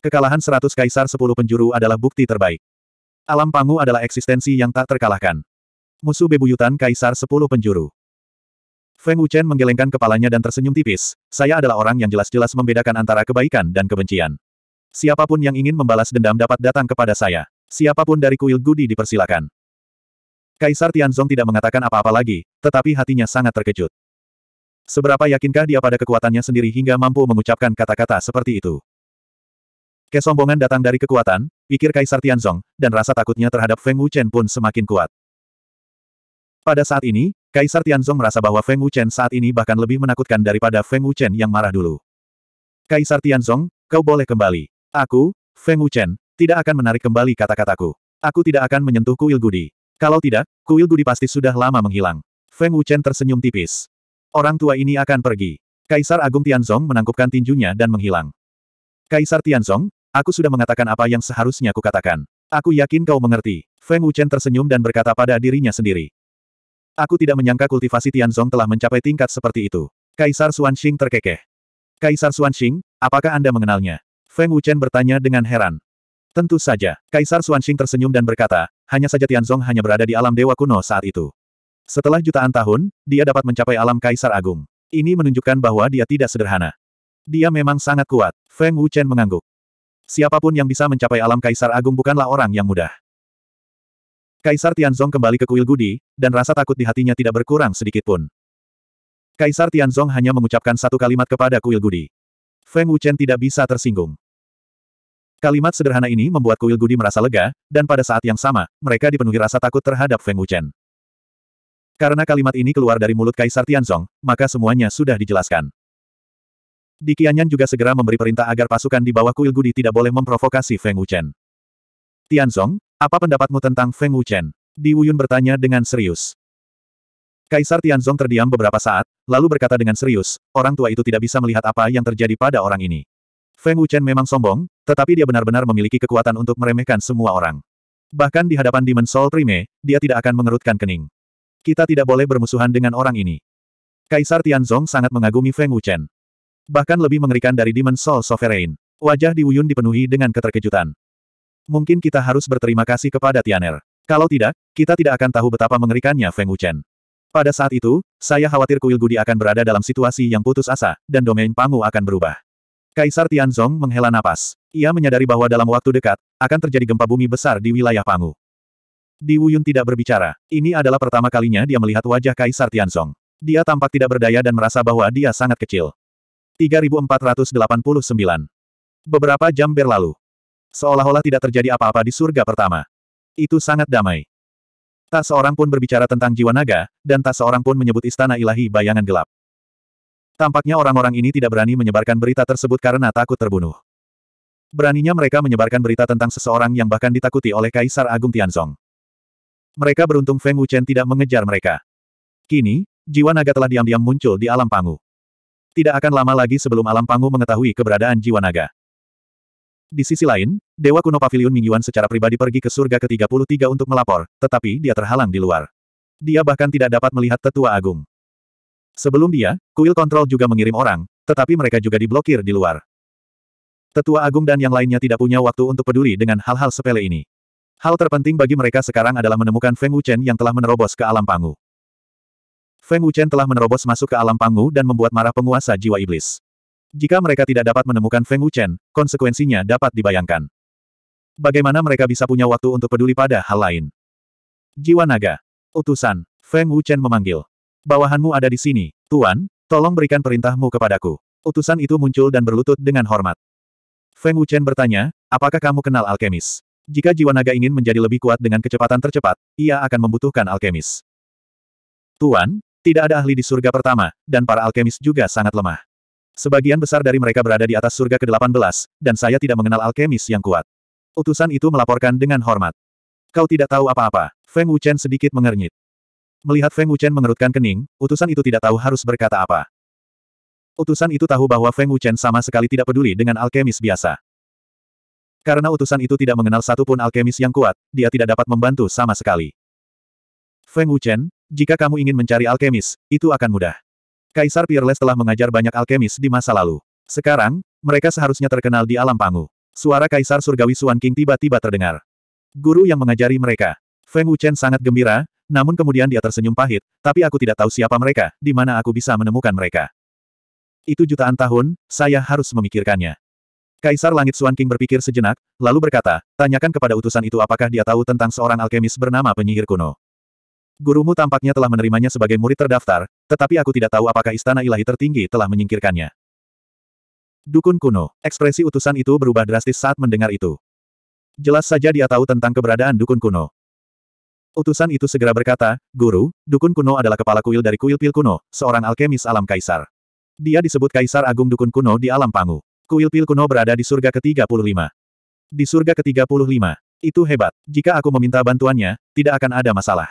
Kekalahan 100 kaisar sepuluh penjuru adalah bukti terbaik. Alam pangu adalah eksistensi yang tak terkalahkan. Musuh bebuyutan kaisar sepuluh penjuru. Feng Wuchen menggelengkan kepalanya dan tersenyum tipis, saya adalah orang yang jelas-jelas membedakan antara kebaikan dan kebencian. Siapapun yang ingin membalas dendam dapat datang kepada saya. Siapapun dari kuil Gudi dipersilakan. Kaisar Tianzong tidak mengatakan apa-apa lagi, tetapi hatinya sangat terkejut. Seberapa yakinkah dia pada kekuatannya sendiri hingga mampu mengucapkan kata-kata seperti itu? Kesombongan datang dari kekuatan, pikir Kaisar Tianzong, dan rasa takutnya terhadap Feng Wuchen pun semakin kuat. Pada saat ini, Kaisar Tianzong merasa bahwa Feng Wuchen saat ini bahkan lebih menakutkan daripada Feng Wuchen yang marah dulu. Kaisar Tianzong, kau boleh kembali. Aku, Feng Wuchen, tidak akan menarik kembali kata-kataku. Aku tidak akan menyentuh kuil Gudi. Kalau tidak, kuil Gudi pasti sudah lama menghilang. Feng Wuchen tersenyum tipis. Orang tua ini akan pergi. Kaisar Agung Tianzong menangkupkan tinjunya dan menghilang. Kaisar Tianzong, aku sudah mengatakan apa yang seharusnya kukatakan. Aku yakin kau mengerti. Feng Wuchen tersenyum dan berkata pada dirinya sendiri. Aku tidak menyangka kultivasi Tianzong telah mencapai tingkat seperti itu. Kaisar Xuanxing terkekeh. Kaisar Xuanxing, apakah Anda mengenalnya? Feng Wuchen bertanya dengan heran. Tentu saja, Kaisar Xuanxing tersenyum dan berkata, hanya saja Tianzong hanya berada di alam dewa kuno saat itu. Setelah jutaan tahun, dia dapat mencapai alam Kaisar Agung. Ini menunjukkan bahwa dia tidak sederhana. Dia memang sangat kuat, Feng Wuchen mengangguk. Siapapun yang bisa mencapai alam Kaisar Agung bukanlah orang yang mudah. Kaisar Tianzong kembali ke kuil Gudi, dan rasa takut di hatinya tidak berkurang sedikitpun. Kaisar Tianzong hanya mengucapkan satu kalimat kepada kuil Gudi. Feng Wuchen tidak bisa tersinggung. Kalimat sederhana ini membuat kuil Gudi merasa lega, dan pada saat yang sama, mereka dipenuhi rasa takut terhadap Feng Wuchen. Karena kalimat ini keluar dari mulut Kaisar Tianzong, maka semuanya sudah dijelaskan. Dikianyan juga segera memberi perintah agar pasukan di bawah kuil Gudi tidak boleh memprovokasi Feng Wuchen. Tianzong, apa pendapatmu tentang Feng Wuchen? Di Wuyun bertanya dengan serius. Kaisar Tianzong terdiam beberapa saat, lalu berkata dengan serius, orang tua itu tidak bisa melihat apa yang terjadi pada orang ini. Feng Wuchen memang sombong, tetapi dia benar-benar memiliki kekuatan untuk meremehkan semua orang. Bahkan di hadapan Demon Soul Prime, dia tidak akan mengerutkan kening. Kita tidak boleh bermusuhan dengan orang ini. Kaisar Tianzong sangat mengagumi Feng Wuchen. Bahkan lebih mengerikan dari Demon Soul Sovereign. Wajah di Wuyun dipenuhi dengan keterkejutan. Mungkin kita harus berterima kasih kepada Tianer. Kalau tidak, kita tidak akan tahu betapa mengerikannya Feng Wuchen. Pada saat itu, saya khawatir kuil Gudi akan berada dalam situasi yang putus asa, dan domain Pangu akan berubah. Kaisar Tianzong menghela napas. Ia menyadari bahwa dalam waktu dekat, akan terjadi gempa bumi besar di wilayah Pangu. Di Wuyun tidak berbicara. Ini adalah pertama kalinya dia melihat wajah Kaisar Tianzong. Dia tampak tidak berdaya dan merasa bahwa dia sangat kecil. 3489 Beberapa jam berlalu. Seolah-olah tidak terjadi apa-apa di surga pertama. Itu sangat damai. Tak seorang pun berbicara tentang jiwa naga, dan tak seorang pun menyebut istana ilahi bayangan gelap. Tampaknya orang-orang ini tidak berani menyebarkan berita tersebut karena takut terbunuh. Beraninya mereka menyebarkan berita tentang seseorang yang bahkan ditakuti oleh Kaisar Agung Tianzong. Mereka beruntung Feng Wuchen tidak mengejar mereka. Kini, jiwa naga telah diam-diam muncul di alam pangu. Tidak akan lama lagi sebelum alam pangu mengetahui keberadaan jiwa naga. Di sisi lain, Dewa kuno Pavilion Mingyuan secara pribadi pergi ke surga ke-33 untuk melapor, tetapi dia terhalang di luar. Dia bahkan tidak dapat melihat tetua agung. Sebelum dia, kuil kontrol juga mengirim orang, tetapi mereka juga diblokir di luar. Tetua Agung dan yang lainnya tidak punya waktu untuk peduli dengan hal-hal sepele ini. Hal terpenting bagi mereka sekarang adalah menemukan Feng Wuchen yang telah menerobos ke alam pangu. Feng Wuchen telah menerobos masuk ke alam pangu dan membuat marah penguasa jiwa iblis. Jika mereka tidak dapat menemukan Feng Wuchen, konsekuensinya dapat dibayangkan. Bagaimana mereka bisa punya waktu untuk peduli pada hal lain? Jiwa naga. Utusan. Feng Wuchen memanggil. Bawahanmu ada di sini, Tuan, tolong berikan perintahmu kepadaku. Utusan itu muncul dan berlutut dengan hormat. Feng Wuchen bertanya, apakah kamu kenal alkemis? Jika jiwa naga ingin menjadi lebih kuat dengan kecepatan tercepat, ia akan membutuhkan alkemis. Tuan, tidak ada ahli di surga pertama, dan para alkemis juga sangat lemah. Sebagian besar dari mereka berada di atas surga ke-18, dan saya tidak mengenal alkemis yang kuat. Utusan itu melaporkan dengan hormat. Kau tidak tahu apa-apa, Feng Wuchen sedikit mengernyit. Melihat Feng Wuchen mengerutkan kening, utusan itu tidak tahu harus berkata apa. Utusan itu tahu bahwa Feng Wuchen sama sekali tidak peduli dengan alkemis biasa. Karena utusan itu tidak mengenal satupun alkemis yang kuat, dia tidak dapat membantu sama sekali. Feng Wuchen, jika kamu ingin mencari alkemis, itu akan mudah. Kaisar Peerless telah mengajar banyak alkemis di masa lalu. Sekarang, mereka seharusnya terkenal di alam pangu. Suara Kaisar Surgawi Suan King tiba-tiba terdengar. Guru yang mengajari mereka. Feng Wuchen sangat gembira, namun kemudian dia tersenyum pahit, tapi aku tidak tahu siapa mereka, di mana aku bisa menemukan mereka. Itu jutaan tahun, saya harus memikirkannya. Kaisar Langit Suan King berpikir sejenak, lalu berkata, tanyakan kepada utusan itu apakah dia tahu tentang seorang alkemis bernama penyihir kuno. Gurumu tampaknya telah menerimanya sebagai murid terdaftar, tetapi aku tidak tahu apakah istana ilahi tertinggi telah menyingkirkannya. Dukun kuno, ekspresi utusan itu berubah drastis saat mendengar itu. Jelas saja dia tahu tentang keberadaan dukun kuno. Utusan itu segera berkata, Guru, dukun kuno adalah kepala kuil dari kuil pil kuno, seorang alkemis alam kaisar. Dia disebut kaisar agung dukun kuno di alam pangu. Kuil pil kuno berada di surga ke-35. Di surga ke-35. Itu hebat. Jika aku meminta bantuannya, tidak akan ada masalah.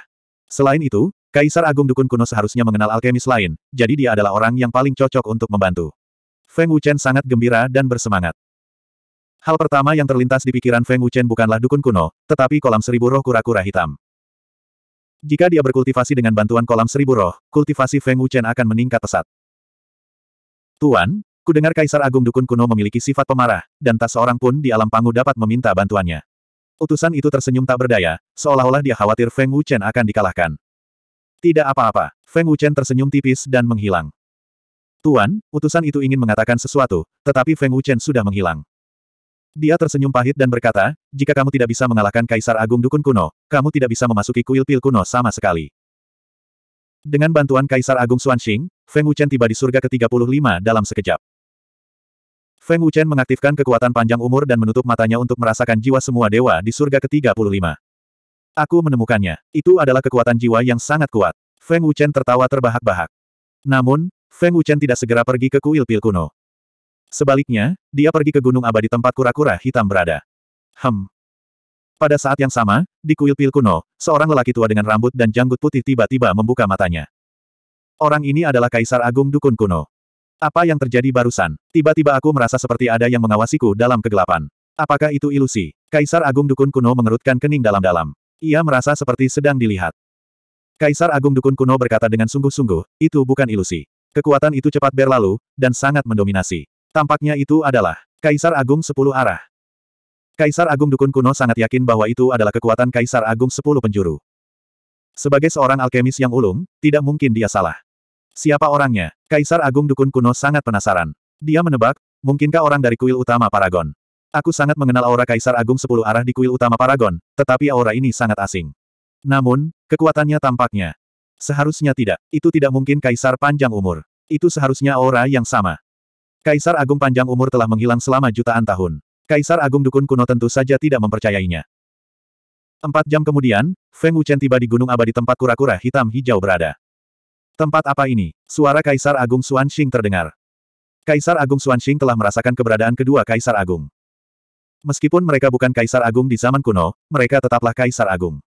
Selain itu, Kaisar Agung Dukun Kuno seharusnya mengenal alkemis lain, jadi dia adalah orang yang paling cocok untuk membantu. Feng Wuchen sangat gembira dan bersemangat. Hal pertama yang terlintas di pikiran Feng Wuchen bukanlah dukun kuno, tetapi kolam seribu roh kura-kura hitam. Jika dia berkultivasi dengan bantuan kolam seribu roh, kultivasi Feng Wuchen akan meningkat pesat. Tuan, ku dengar Kaisar Agung Dukun Kuno memiliki sifat pemarah, dan tak seorang pun di alam pangu dapat meminta bantuannya. Utusan itu tersenyum tak berdaya, seolah-olah dia khawatir Feng Wuchen akan dikalahkan. Tidak apa-apa, Feng Wuchen tersenyum tipis dan menghilang. Tuan, utusan itu ingin mengatakan sesuatu, tetapi Feng Wuchen sudah menghilang. Dia tersenyum pahit dan berkata, jika kamu tidak bisa mengalahkan Kaisar Agung Dukun Kuno, kamu tidak bisa memasuki kuil pil kuno sama sekali. Dengan bantuan Kaisar Agung Xuanxing, Feng Wuchen tiba di surga ke-35 dalam sekejap. Feng Wuchen mengaktifkan kekuatan panjang umur dan menutup matanya untuk merasakan jiwa semua dewa di surga ke-35. Aku menemukannya. Itu adalah kekuatan jiwa yang sangat kuat. Feng Wuchen tertawa terbahak-bahak. Namun, Feng Wuchen tidak segera pergi ke kuil pil kuno. Sebaliknya, dia pergi ke Gunung Abadi tempat kura-kura hitam berada. Hem. Pada saat yang sama, di kuil pil kuno, seorang lelaki tua dengan rambut dan janggut putih tiba-tiba membuka matanya. Orang ini adalah Kaisar Agung Dukun Kuno. Apa yang terjadi barusan? Tiba-tiba aku merasa seperti ada yang mengawasiku dalam kegelapan. Apakah itu ilusi? Kaisar Agung Dukun Kuno mengerutkan kening dalam-dalam. Ia merasa seperti sedang dilihat. Kaisar Agung Dukun Kuno berkata dengan sungguh-sungguh, itu bukan ilusi. Kekuatan itu cepat berlalu, dan sangat mendominasi. Tampaknya itu adalah Kaisar Agung Sepuluh Arah. Kaisar Agung Dukun Kuno sangat yakin bahwa itu adalah kekuatan Kaisar Agung Sepuluh Penjuru. Sebagai seorang alkemis yang ulung, tidak mungkin dia salah. Siapa orangnya? Kaisar Agung Dukun Kuno sangat penasaran. Dia menebak, mungkinkah orang dari kuil utama Paragon? Aku sangat mengenal aura Kaisar Agung Sepuluh Arah di kuil utama Paragon, tetapi aura ini sangat asing. Namun, kekuatannya tampaknya. Seharusnya tidak, itu tidak mungkin Kaisar panjang umur. Itu seharusnya aura yang sama. Kaisar Agung panjang umur telah menghilang selama jutaan tahun. Kaisar Agung Dukun kuno tentu saja tidak mempercayainya. Empat jam kemudian, Feng Wuchen tiba di Gunung Abadi tempat kura-kura hitam hijau berada. Tempat apa ini? Suara Kaisar Agung Suan Xuanxing terdengar. Kaisar Agung Suan Xuanxing telah merasakan keberadaan kedua Kaisar Agung. Meskipun mereka bukan Kaisar Agung di zaman kuno, mereka tetaplah Kaisar Agung.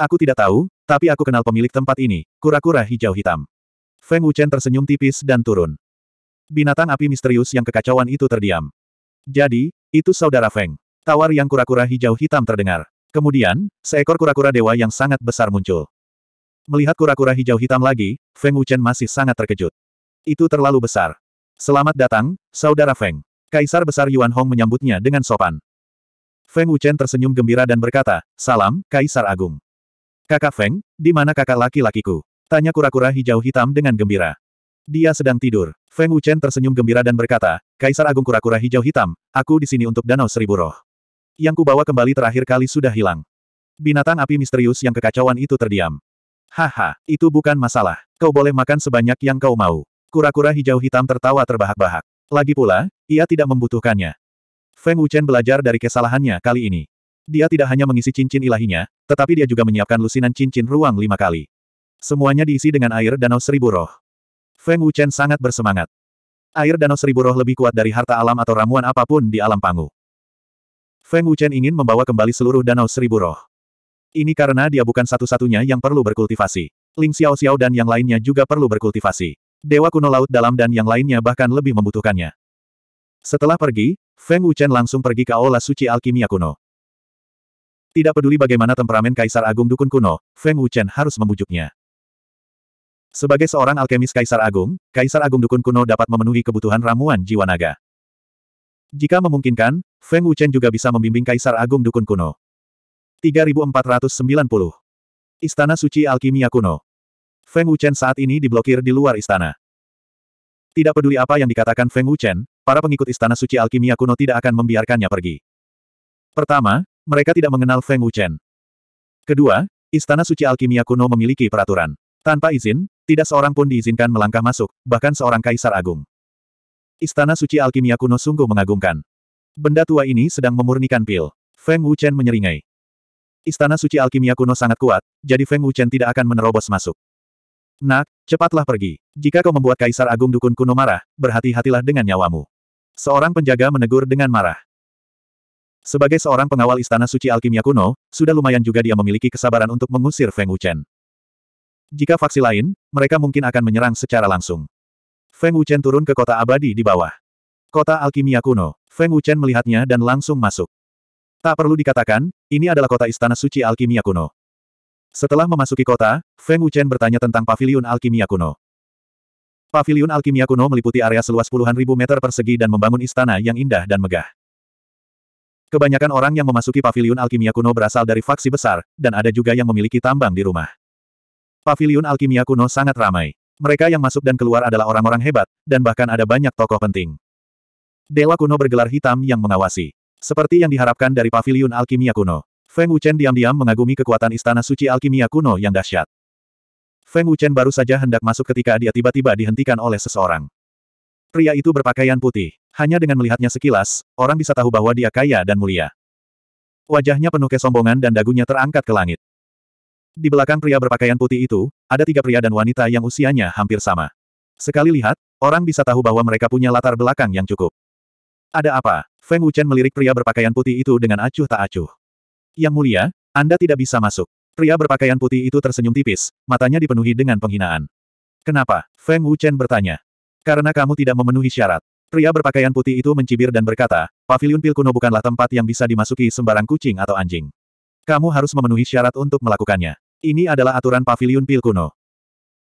Aku tidak tahu, tapi aku kenal pemilik tempat ini, kura-kura hijau hitam. Feng Wuchen tersenyum tipis dan turun binatang api misterius yang kekacauan itu terdiam. Jadi, itu saudara Feng. Tawar yang kura-kura hijau hitam terdengar. Kemudian, seekor kura-kura dewa yang sangat besar muncul. Melihat kura-kura hijau hitam lagi, Feng Wuchen masih sangat terkejut. Itu terlalu besar. Selamat datang, saudara Feng. Kaisar besar Yuan Hong menyambutnya dengan sopan. Feng Wuchen tersenyum gembira dan berkata, Salam, Kaisar Agung. Kakak Feng, di mana kakak laki-lakiku? Tanya kura-kura hijau hitam dengan gembira. Dia sedang tidur. Feng Wuchen tersenyum gembira dan berkata, Kaisar Agung Kura-Kura Hijau Hitam, aku di sini untuk Danau Seribu Roh. Yang kubawa kembali terakhir kali sudah hilang. Binatang api misterius yang kekacauan itu terdiam. Haha, itu bukan masalah. Kau boleh makan sebanyak yang kau mau. Kura-kura hijau hitam tertawa terbahak-bahak. Lagi pula, ia tidak membutuhkannya. Feng Wuchen belajar dari kesalahannya kali ini. Dia tidak hanya mengisi cincin ilahinya, tetapi dia juga menyiapkan lusinan cincin ruang lima kali. Semuanya diisi dengan air danau seribu roh. Feng Wuchen sangat bersemangat. Air danau seribu roh lebih kuat dari harta alam atau ramuan apapun di alam pangu. Feng Wuchen ingin membawa kembali seluruh danau seribu roh. Ini karena dia bukan satu-satunya yang perlu berkultivasi. Ling Xiao Xiao dan yang lainnya juga perlu berkultivasi. Dewa kuno laut dalam dan yang lainnya bahkan lebih membutuhkannya. Setelah pergi, Feng Wuchen langsung pergi ke aula suci alkimia kuno. Tidak peduli bagaimana temperamen Kaisar Agung Dukun kuno, Feng Wuchen harus membujuknya. Sebagai seorang alkemis Kaisar Agung, Kaisar Agung Dukun Kuno dapat memenuhi kebutuhan ramuan jiwa naga. Jika memungkinkan, Feng Wuchen juga bisa membimbing Kaisar Agung Dukun Kuno. 3490 Istana Suci Alkimia Kuno Feng Wuchen saat ini diblokir di luar istana. Tidak peduli apa yang dikatakan Feng Wuchen, para pengikut Istana Suci Alkimia Kuno tidak akan membiarkannya pergi. Pertama, mereka tidak mengenal Feng Wuchen. Kedua, Istana Suci Alkimia Kuno memiliki peraturan. Tanpa izin, tidak seorang pun diizinkan melangkah masuk, bahkan seorang kaisar agung. Istana suci alkimia kuno sungguh mengagumkan. Benda tua ini sedang memurnikan pil. Feng Wuchen menyeringai. Istana suci alkimia kuno sangat kuat, jadi Feng Wuchen tidak akan menerobos masuk. Nak, cepatlah pergi. Jika kau membuat kaisar agung dukun kuno marah, berhati-hatilah dengan nyawamu. Seorang penjaga menegur dengan marah. Sebagai seorang pengawal istana suci alkimia kuno, sudah lumayan juga dia memiliki kesabaran untuk mengusir Feng Wuchen. Jika faksi lain, mereka mungkin akan menyerang secara langsung. Feng Wuchen turun ke kota abadi di bawah. Kota alkimia kuno. Feng Wuchen melihatnya dan langsung masuk. Tak perlu dikatakan, ini adalah kota istana suci alkimia kuno. Setelah memasuki kota, Feng Wuchen bertanya tentang pavilion alkimia kuno. Pavilion alkimia kuno meliputi area seluas puluhan ribu meter persegi dan membangun istana yang indah dan megah. Kebanyakan orang yang memasuki pavilion alkimia kuno berasal dari faksi besar, dan ada juga yang memiliki tambang di rumah. Paviliun alkimia kuno sangat ramai. Mereka yang masuk dan keluar adalah orang-orang hebat, dan bahkan ada banyak tokoh penting. Dewa kuno bergelar hitam yang mengawasi. Seperti yang diharapkan dari paviliun alkimia kuno. Feng Wuchen diam-diam mengagumi kekuatan istana suci alkimia kuno yang dahsyat. Feng Wuchen baru saja hendak masuk ketika dia tiba-tiba dihentikan oleh seseorang. Pria itu berpakaian putih. Hanya dengan melihatnya sekilas, orang bisa tahu bahwa dia kaya dan mulia. Wajahnya penuh kesombongan dan dagunya terangkat ke langit. Di belakang pria berpakaian putih itu, ada tiga pria dan wanita yang usianya hampir sama. Sekali lihat, orang bisa tahu bahwa mereka punya latar belakang yang cukup. Ada apa? Feng Wuchen melirik pria berpakaian putih itu dengan acuh tak acuh. Yang mulia, Anda tidak bisa masuk. Pria berpakaian putih itu tersenyum tipis, matanya dipenuhi dengan penghinaan. Kenapa? Feng Wuchen bertanya. Karena kamu tidak memenuhi syarat. Pria berpakaian putih itu mencibir dan berkata, pavilion pil kuno bukanlah tempat yang bisa dimasuki sembarang kucing atau anjing. Kamu harus memenuhi syarat untuk melakukannya. Ini adalah aturan pavilion pil kuno.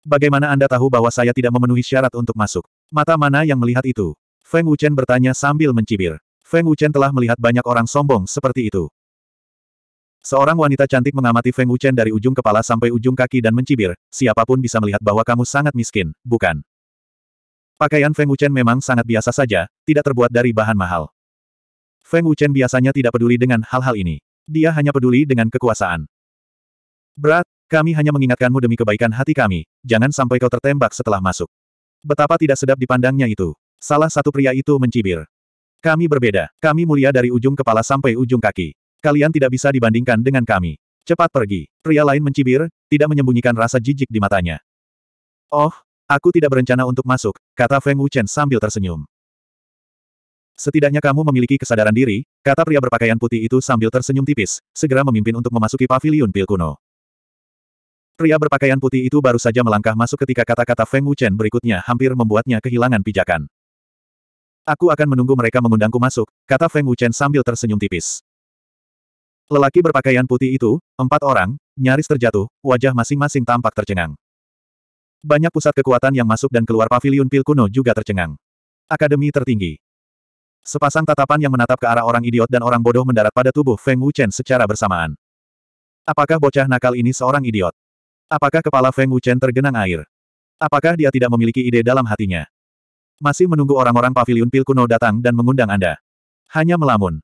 Bagaimana Anda tahu bahwa saya tidak memenuhi syarat untuk masuk? Mata mana yang melihat itu? Feng Wuchen bertanya sambil mencibir. Feng Wuchen telah melihat banyak orang sombong seperti itu. Seorang wanita cantik mengamati Feng Wuchen dari ujung kepala sampai ujung kaki dan mencibir, siapapun bisa melihat bahwa kamu sangat miskin, bukan? Pakaian Feng Wuchen memang sangat biasa saja, tidak terbuat dari bahan mahal. Feng Wuchen biasanya tidak peduli dengan hal-hal ini. Dia hanya peduli dengan kekuasaan. Berat, kami hanya mengingatkanmu demi kebaikan hati kami, jangan sampai kau tertembak setelah masuk. Betapa tidak sedap dipandangnya itu. Salah satu pria itu mencibir. Kami berbeda, kami mulia dari ujung kepala sampai ujung kaki. Kalian tidak bisa dibandingkan dengan kami. Cepat pergi. Pria lain mencibir, tidak menyembunyikan rasa jijik di matanya. Oh, aku tidak berencana untuk masuk, kata Feng Wuchen sambil tersenyum. Setidaknya kamu memiliki kesadaran diri, kata pria berpakaian putih itu sambil tersenyum tipis, segera memimpin untuk memasuki pavilion pil kuno. Pria berpakaian putih itu baru saja melangkah masuk ketika kata-kata Feng Wuchen berikutnya hampir membuatnya kehilangan pijakan. Aku akan menunggu mereka mengundangku masuk, kata Feng Wuchen sambil tersenyum tipis. Lelaki berpakaian putih itu, empat orang, nyaris terjatuh, wajah masing-masing tampak tercengang. Banyak pusat kekuatan yang masuk dan keluar pavilion pil kuno juga tercengang. Akademi tertinggi. Sepasang tatapan yang menatap ke arah orang idiot dan orang bodoh mendarat pada tubuh Feng Wuchen secara bersamaan. Apakah bocah nakal ini seorang idiot? Apakah kepala Feng Wuchen tergenang air? Apakah dia tidak memiliki ide dalam hatinya? Masih menunggu orang-orang pavilion pil kuno datang dan mengundang Anda. Hanya melamun.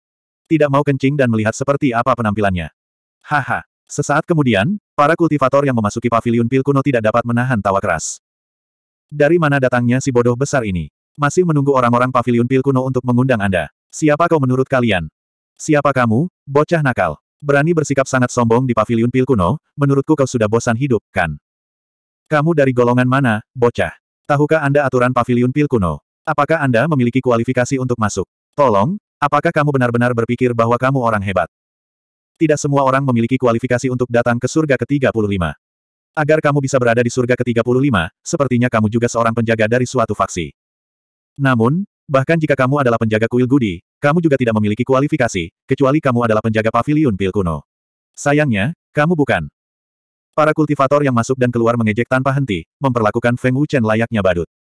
Tidak mau kencing dan melihat seperti apa penampilannya. Haha. Sesaat kemudian, para kultivator yang memasuki pavilion pil kuno tidak dapat menahan tawa keras. Dari mana datangnya si bodoh besar ini? Masih menunggu orang-orang pavilion pil kuno untuk mengundang Anda. Siapa kau menurut kalian? Siapa kamu, bocah nakal? Berani bersikap sangat sombong di pavilion pil kuno, menurutku kau sudah bosan hidup, kan? Kamu dari golongan mana, bocah? Tahukah Anda aturan pavilion pil kuno? Apakah Anda memiliki kualifikasi untuk masuk? Tolong, apakah kamu benar-benar berpikir bahwa kamu orang hebat? Tidak semua orang memiliki kualifikasi untuk datang ke surga ke-35. Agar kamu bisa berada di surga ke-35, sepertinya kamu juga seorang penjaga dari suatu faksi. Namun, bahkan jika kamu adalah penjaga kuil Gudi, kamu juga tidak memiliki kualifikasi, kecuali kamu adalah penjaga pavilion pil kuno. Sayangnya, kamu bukan. Para kultivator yang masuk dan keluar mengejek tanpa henti, memperlakukan Feng Wuchen layaknya badut.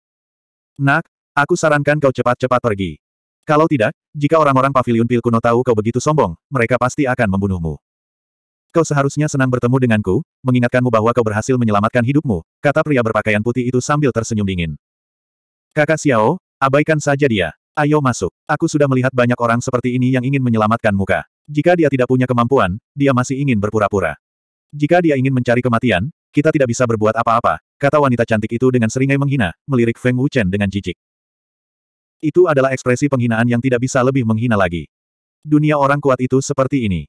Nak, aku sarankan kau cepat-cepat pergi. Kalau tidak, jika orang-orang pavilion pil kuno tahu kau begitu sombong, mereka pasti akan membunuhmu. Kau seharusnya senang bertemu denganku, mengingatkanmu bahwa kau berhasil menyelamatkan hidupmu, kata pria berpakaian putih itu sambil tersenyum dingin. Kakak Xiao, Abaikan saja dia. Ayo masuk. Aku sudah melihat banyak orang seperti ini yang ingin menyelamatkan muka. Jika dia tidak punya kemampuan, dia masih ingin berpura-pura. Jika dia ingin mencari kematian, kita tidak bisa berbuat apa-apa, kata wanita cantik itu dengan seringai menghina, melirik Feng Wuchen dengan jijik. Itu adalah ekspresi penghinaan yang tidak bisa lebih menghina lagi. Dunia orang kuat itu seperti ini.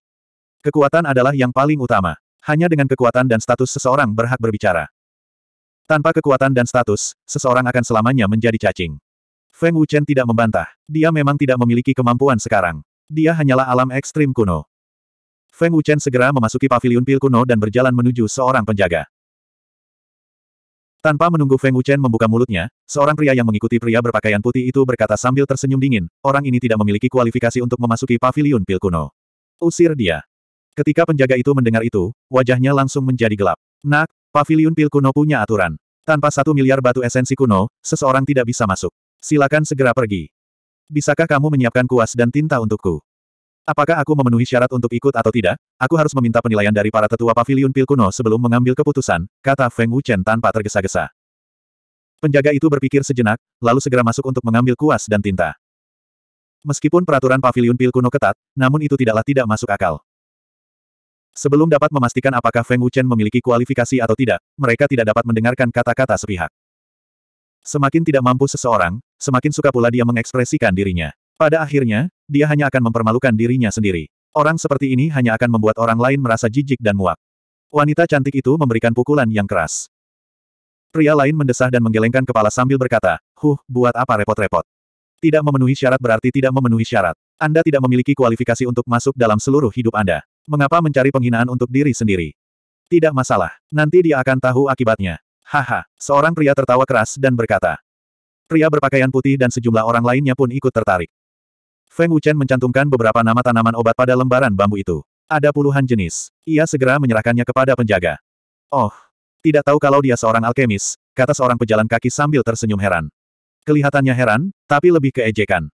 Kekuatan adalah yang paling utama. Hanya dengan kekuatan dan status seseorang berhak berbicara. Tanpa kekuatan dan status, seseorang akan selamanya menjadi cacing. Feng Wuchen tidak membantah. Dia memang tidak memiliki kemampuan sekarang. Dia hanyalah alam ekstrim kuno. Feng Wuchen segera memasuki paviliun pil kuno dan berjalan menuju seorang penjaga. Tanpa menunggu Feng Wuchen membuka mulutnya, seorang pria yang mengikuti pria berpakaian putih itu berkata sambil tersenyum dingin, orang ini tidak memiliki kualifikasi untuk memasuki paviliun pil kuno. Usir dia. Ketika penjaga itu mendengar itu, wajahnya langsung menjadi gelap. Nak, paviliun pil kuno punya aturan. Tanpa satu miliar batu esensi kuno, seseorang tidak bisa masuk. Silakan segera pergi. Bisakah kamu menyiapkan kuas dan tinta untukku? Apakah aku memenuhi syarat untuk ikut atau tidak? Aku harus meminta penilaian dari para tetua Pavilion pil kuno sebelum mengambil keputusan, kata Feng Wuchen tanpa tergesa-gesa. Penjaga itu berpikir sejenak, lalu segera masuk untuk mengambil kuas dan tinta. Meskipun peraturan Pavilion pil kuno ketat, namun itu tidaklah tidak masuk akal. Sebelum dapat memastikan apakah Feng Wuchen memiliki kualifikasi atau tidak, mereka tidak dapat mendengarkan kata-kata sepihak. Semakin tidak mampu seseorang, semakin suka pula dia mengekspresikan dirinya. Pada akhirnya, dia hanya akan mempermalukan dirinya sendiri. Orang seperti ini hanya akan membuat orang lain merasa jijik dan muak. Wanita cantik itu memberikan pukulan yang keras. Pria lain mendesah dan menggelengkan kepala sambil berkata, Huh, buat apa repot-repot? Tidak memenuhi syarat berarti tidak memenuhi syarat. Anda tidak memiliki kualifikasi untuk masuk dalam seluruh hidup Anda. Mengapa mencari penghinaan untuk diri sendiri? Tidak masalah, nanti dia akan tahu akibatnya. Haha, seorang pria tertawa keras dan berkata, Pria berpakaian putih dan sejumlah orang lainnya pun ikut tertarik. Feng Wuchen mencantumkan beberapa nama tanaman obat pada lembaran bambu itu. Ada puluhan jenis. Ia segera menyerahkannya kepada penjaga. Oh, tidak tahu kalau dia seorang alkemis, kata seorang pejalan kaki sambil tersenyum heran. Kelihatannya heran, tapi lebih keejekan.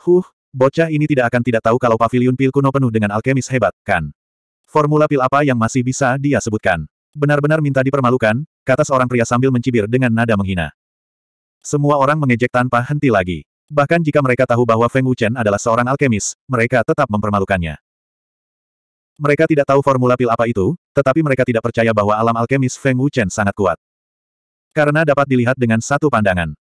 Huh, bocah ini tidak akan tidak tahu kalau pavilion pil kuno penuh dengan alkemis hebat, kan? Formula pil apa yang masih bisa dia sebutkan? Benar-benar minta dipermalukan, kata seorang pria sambil mencibir dengan nada menghina. Semua orang mengejek tanpa henti lagi. Bahkan jika mereka tahu bahwa Feng Wuchen adalah seorang alkemis, mereka tetap mempermalukannya. Mereka tidak tahu formula pil apa itu, tetapi mereka tidak percaya bahwa alam alkemis Feng Wuchen sangat kuat. Karena dapat dilihat dengan satu pandangan.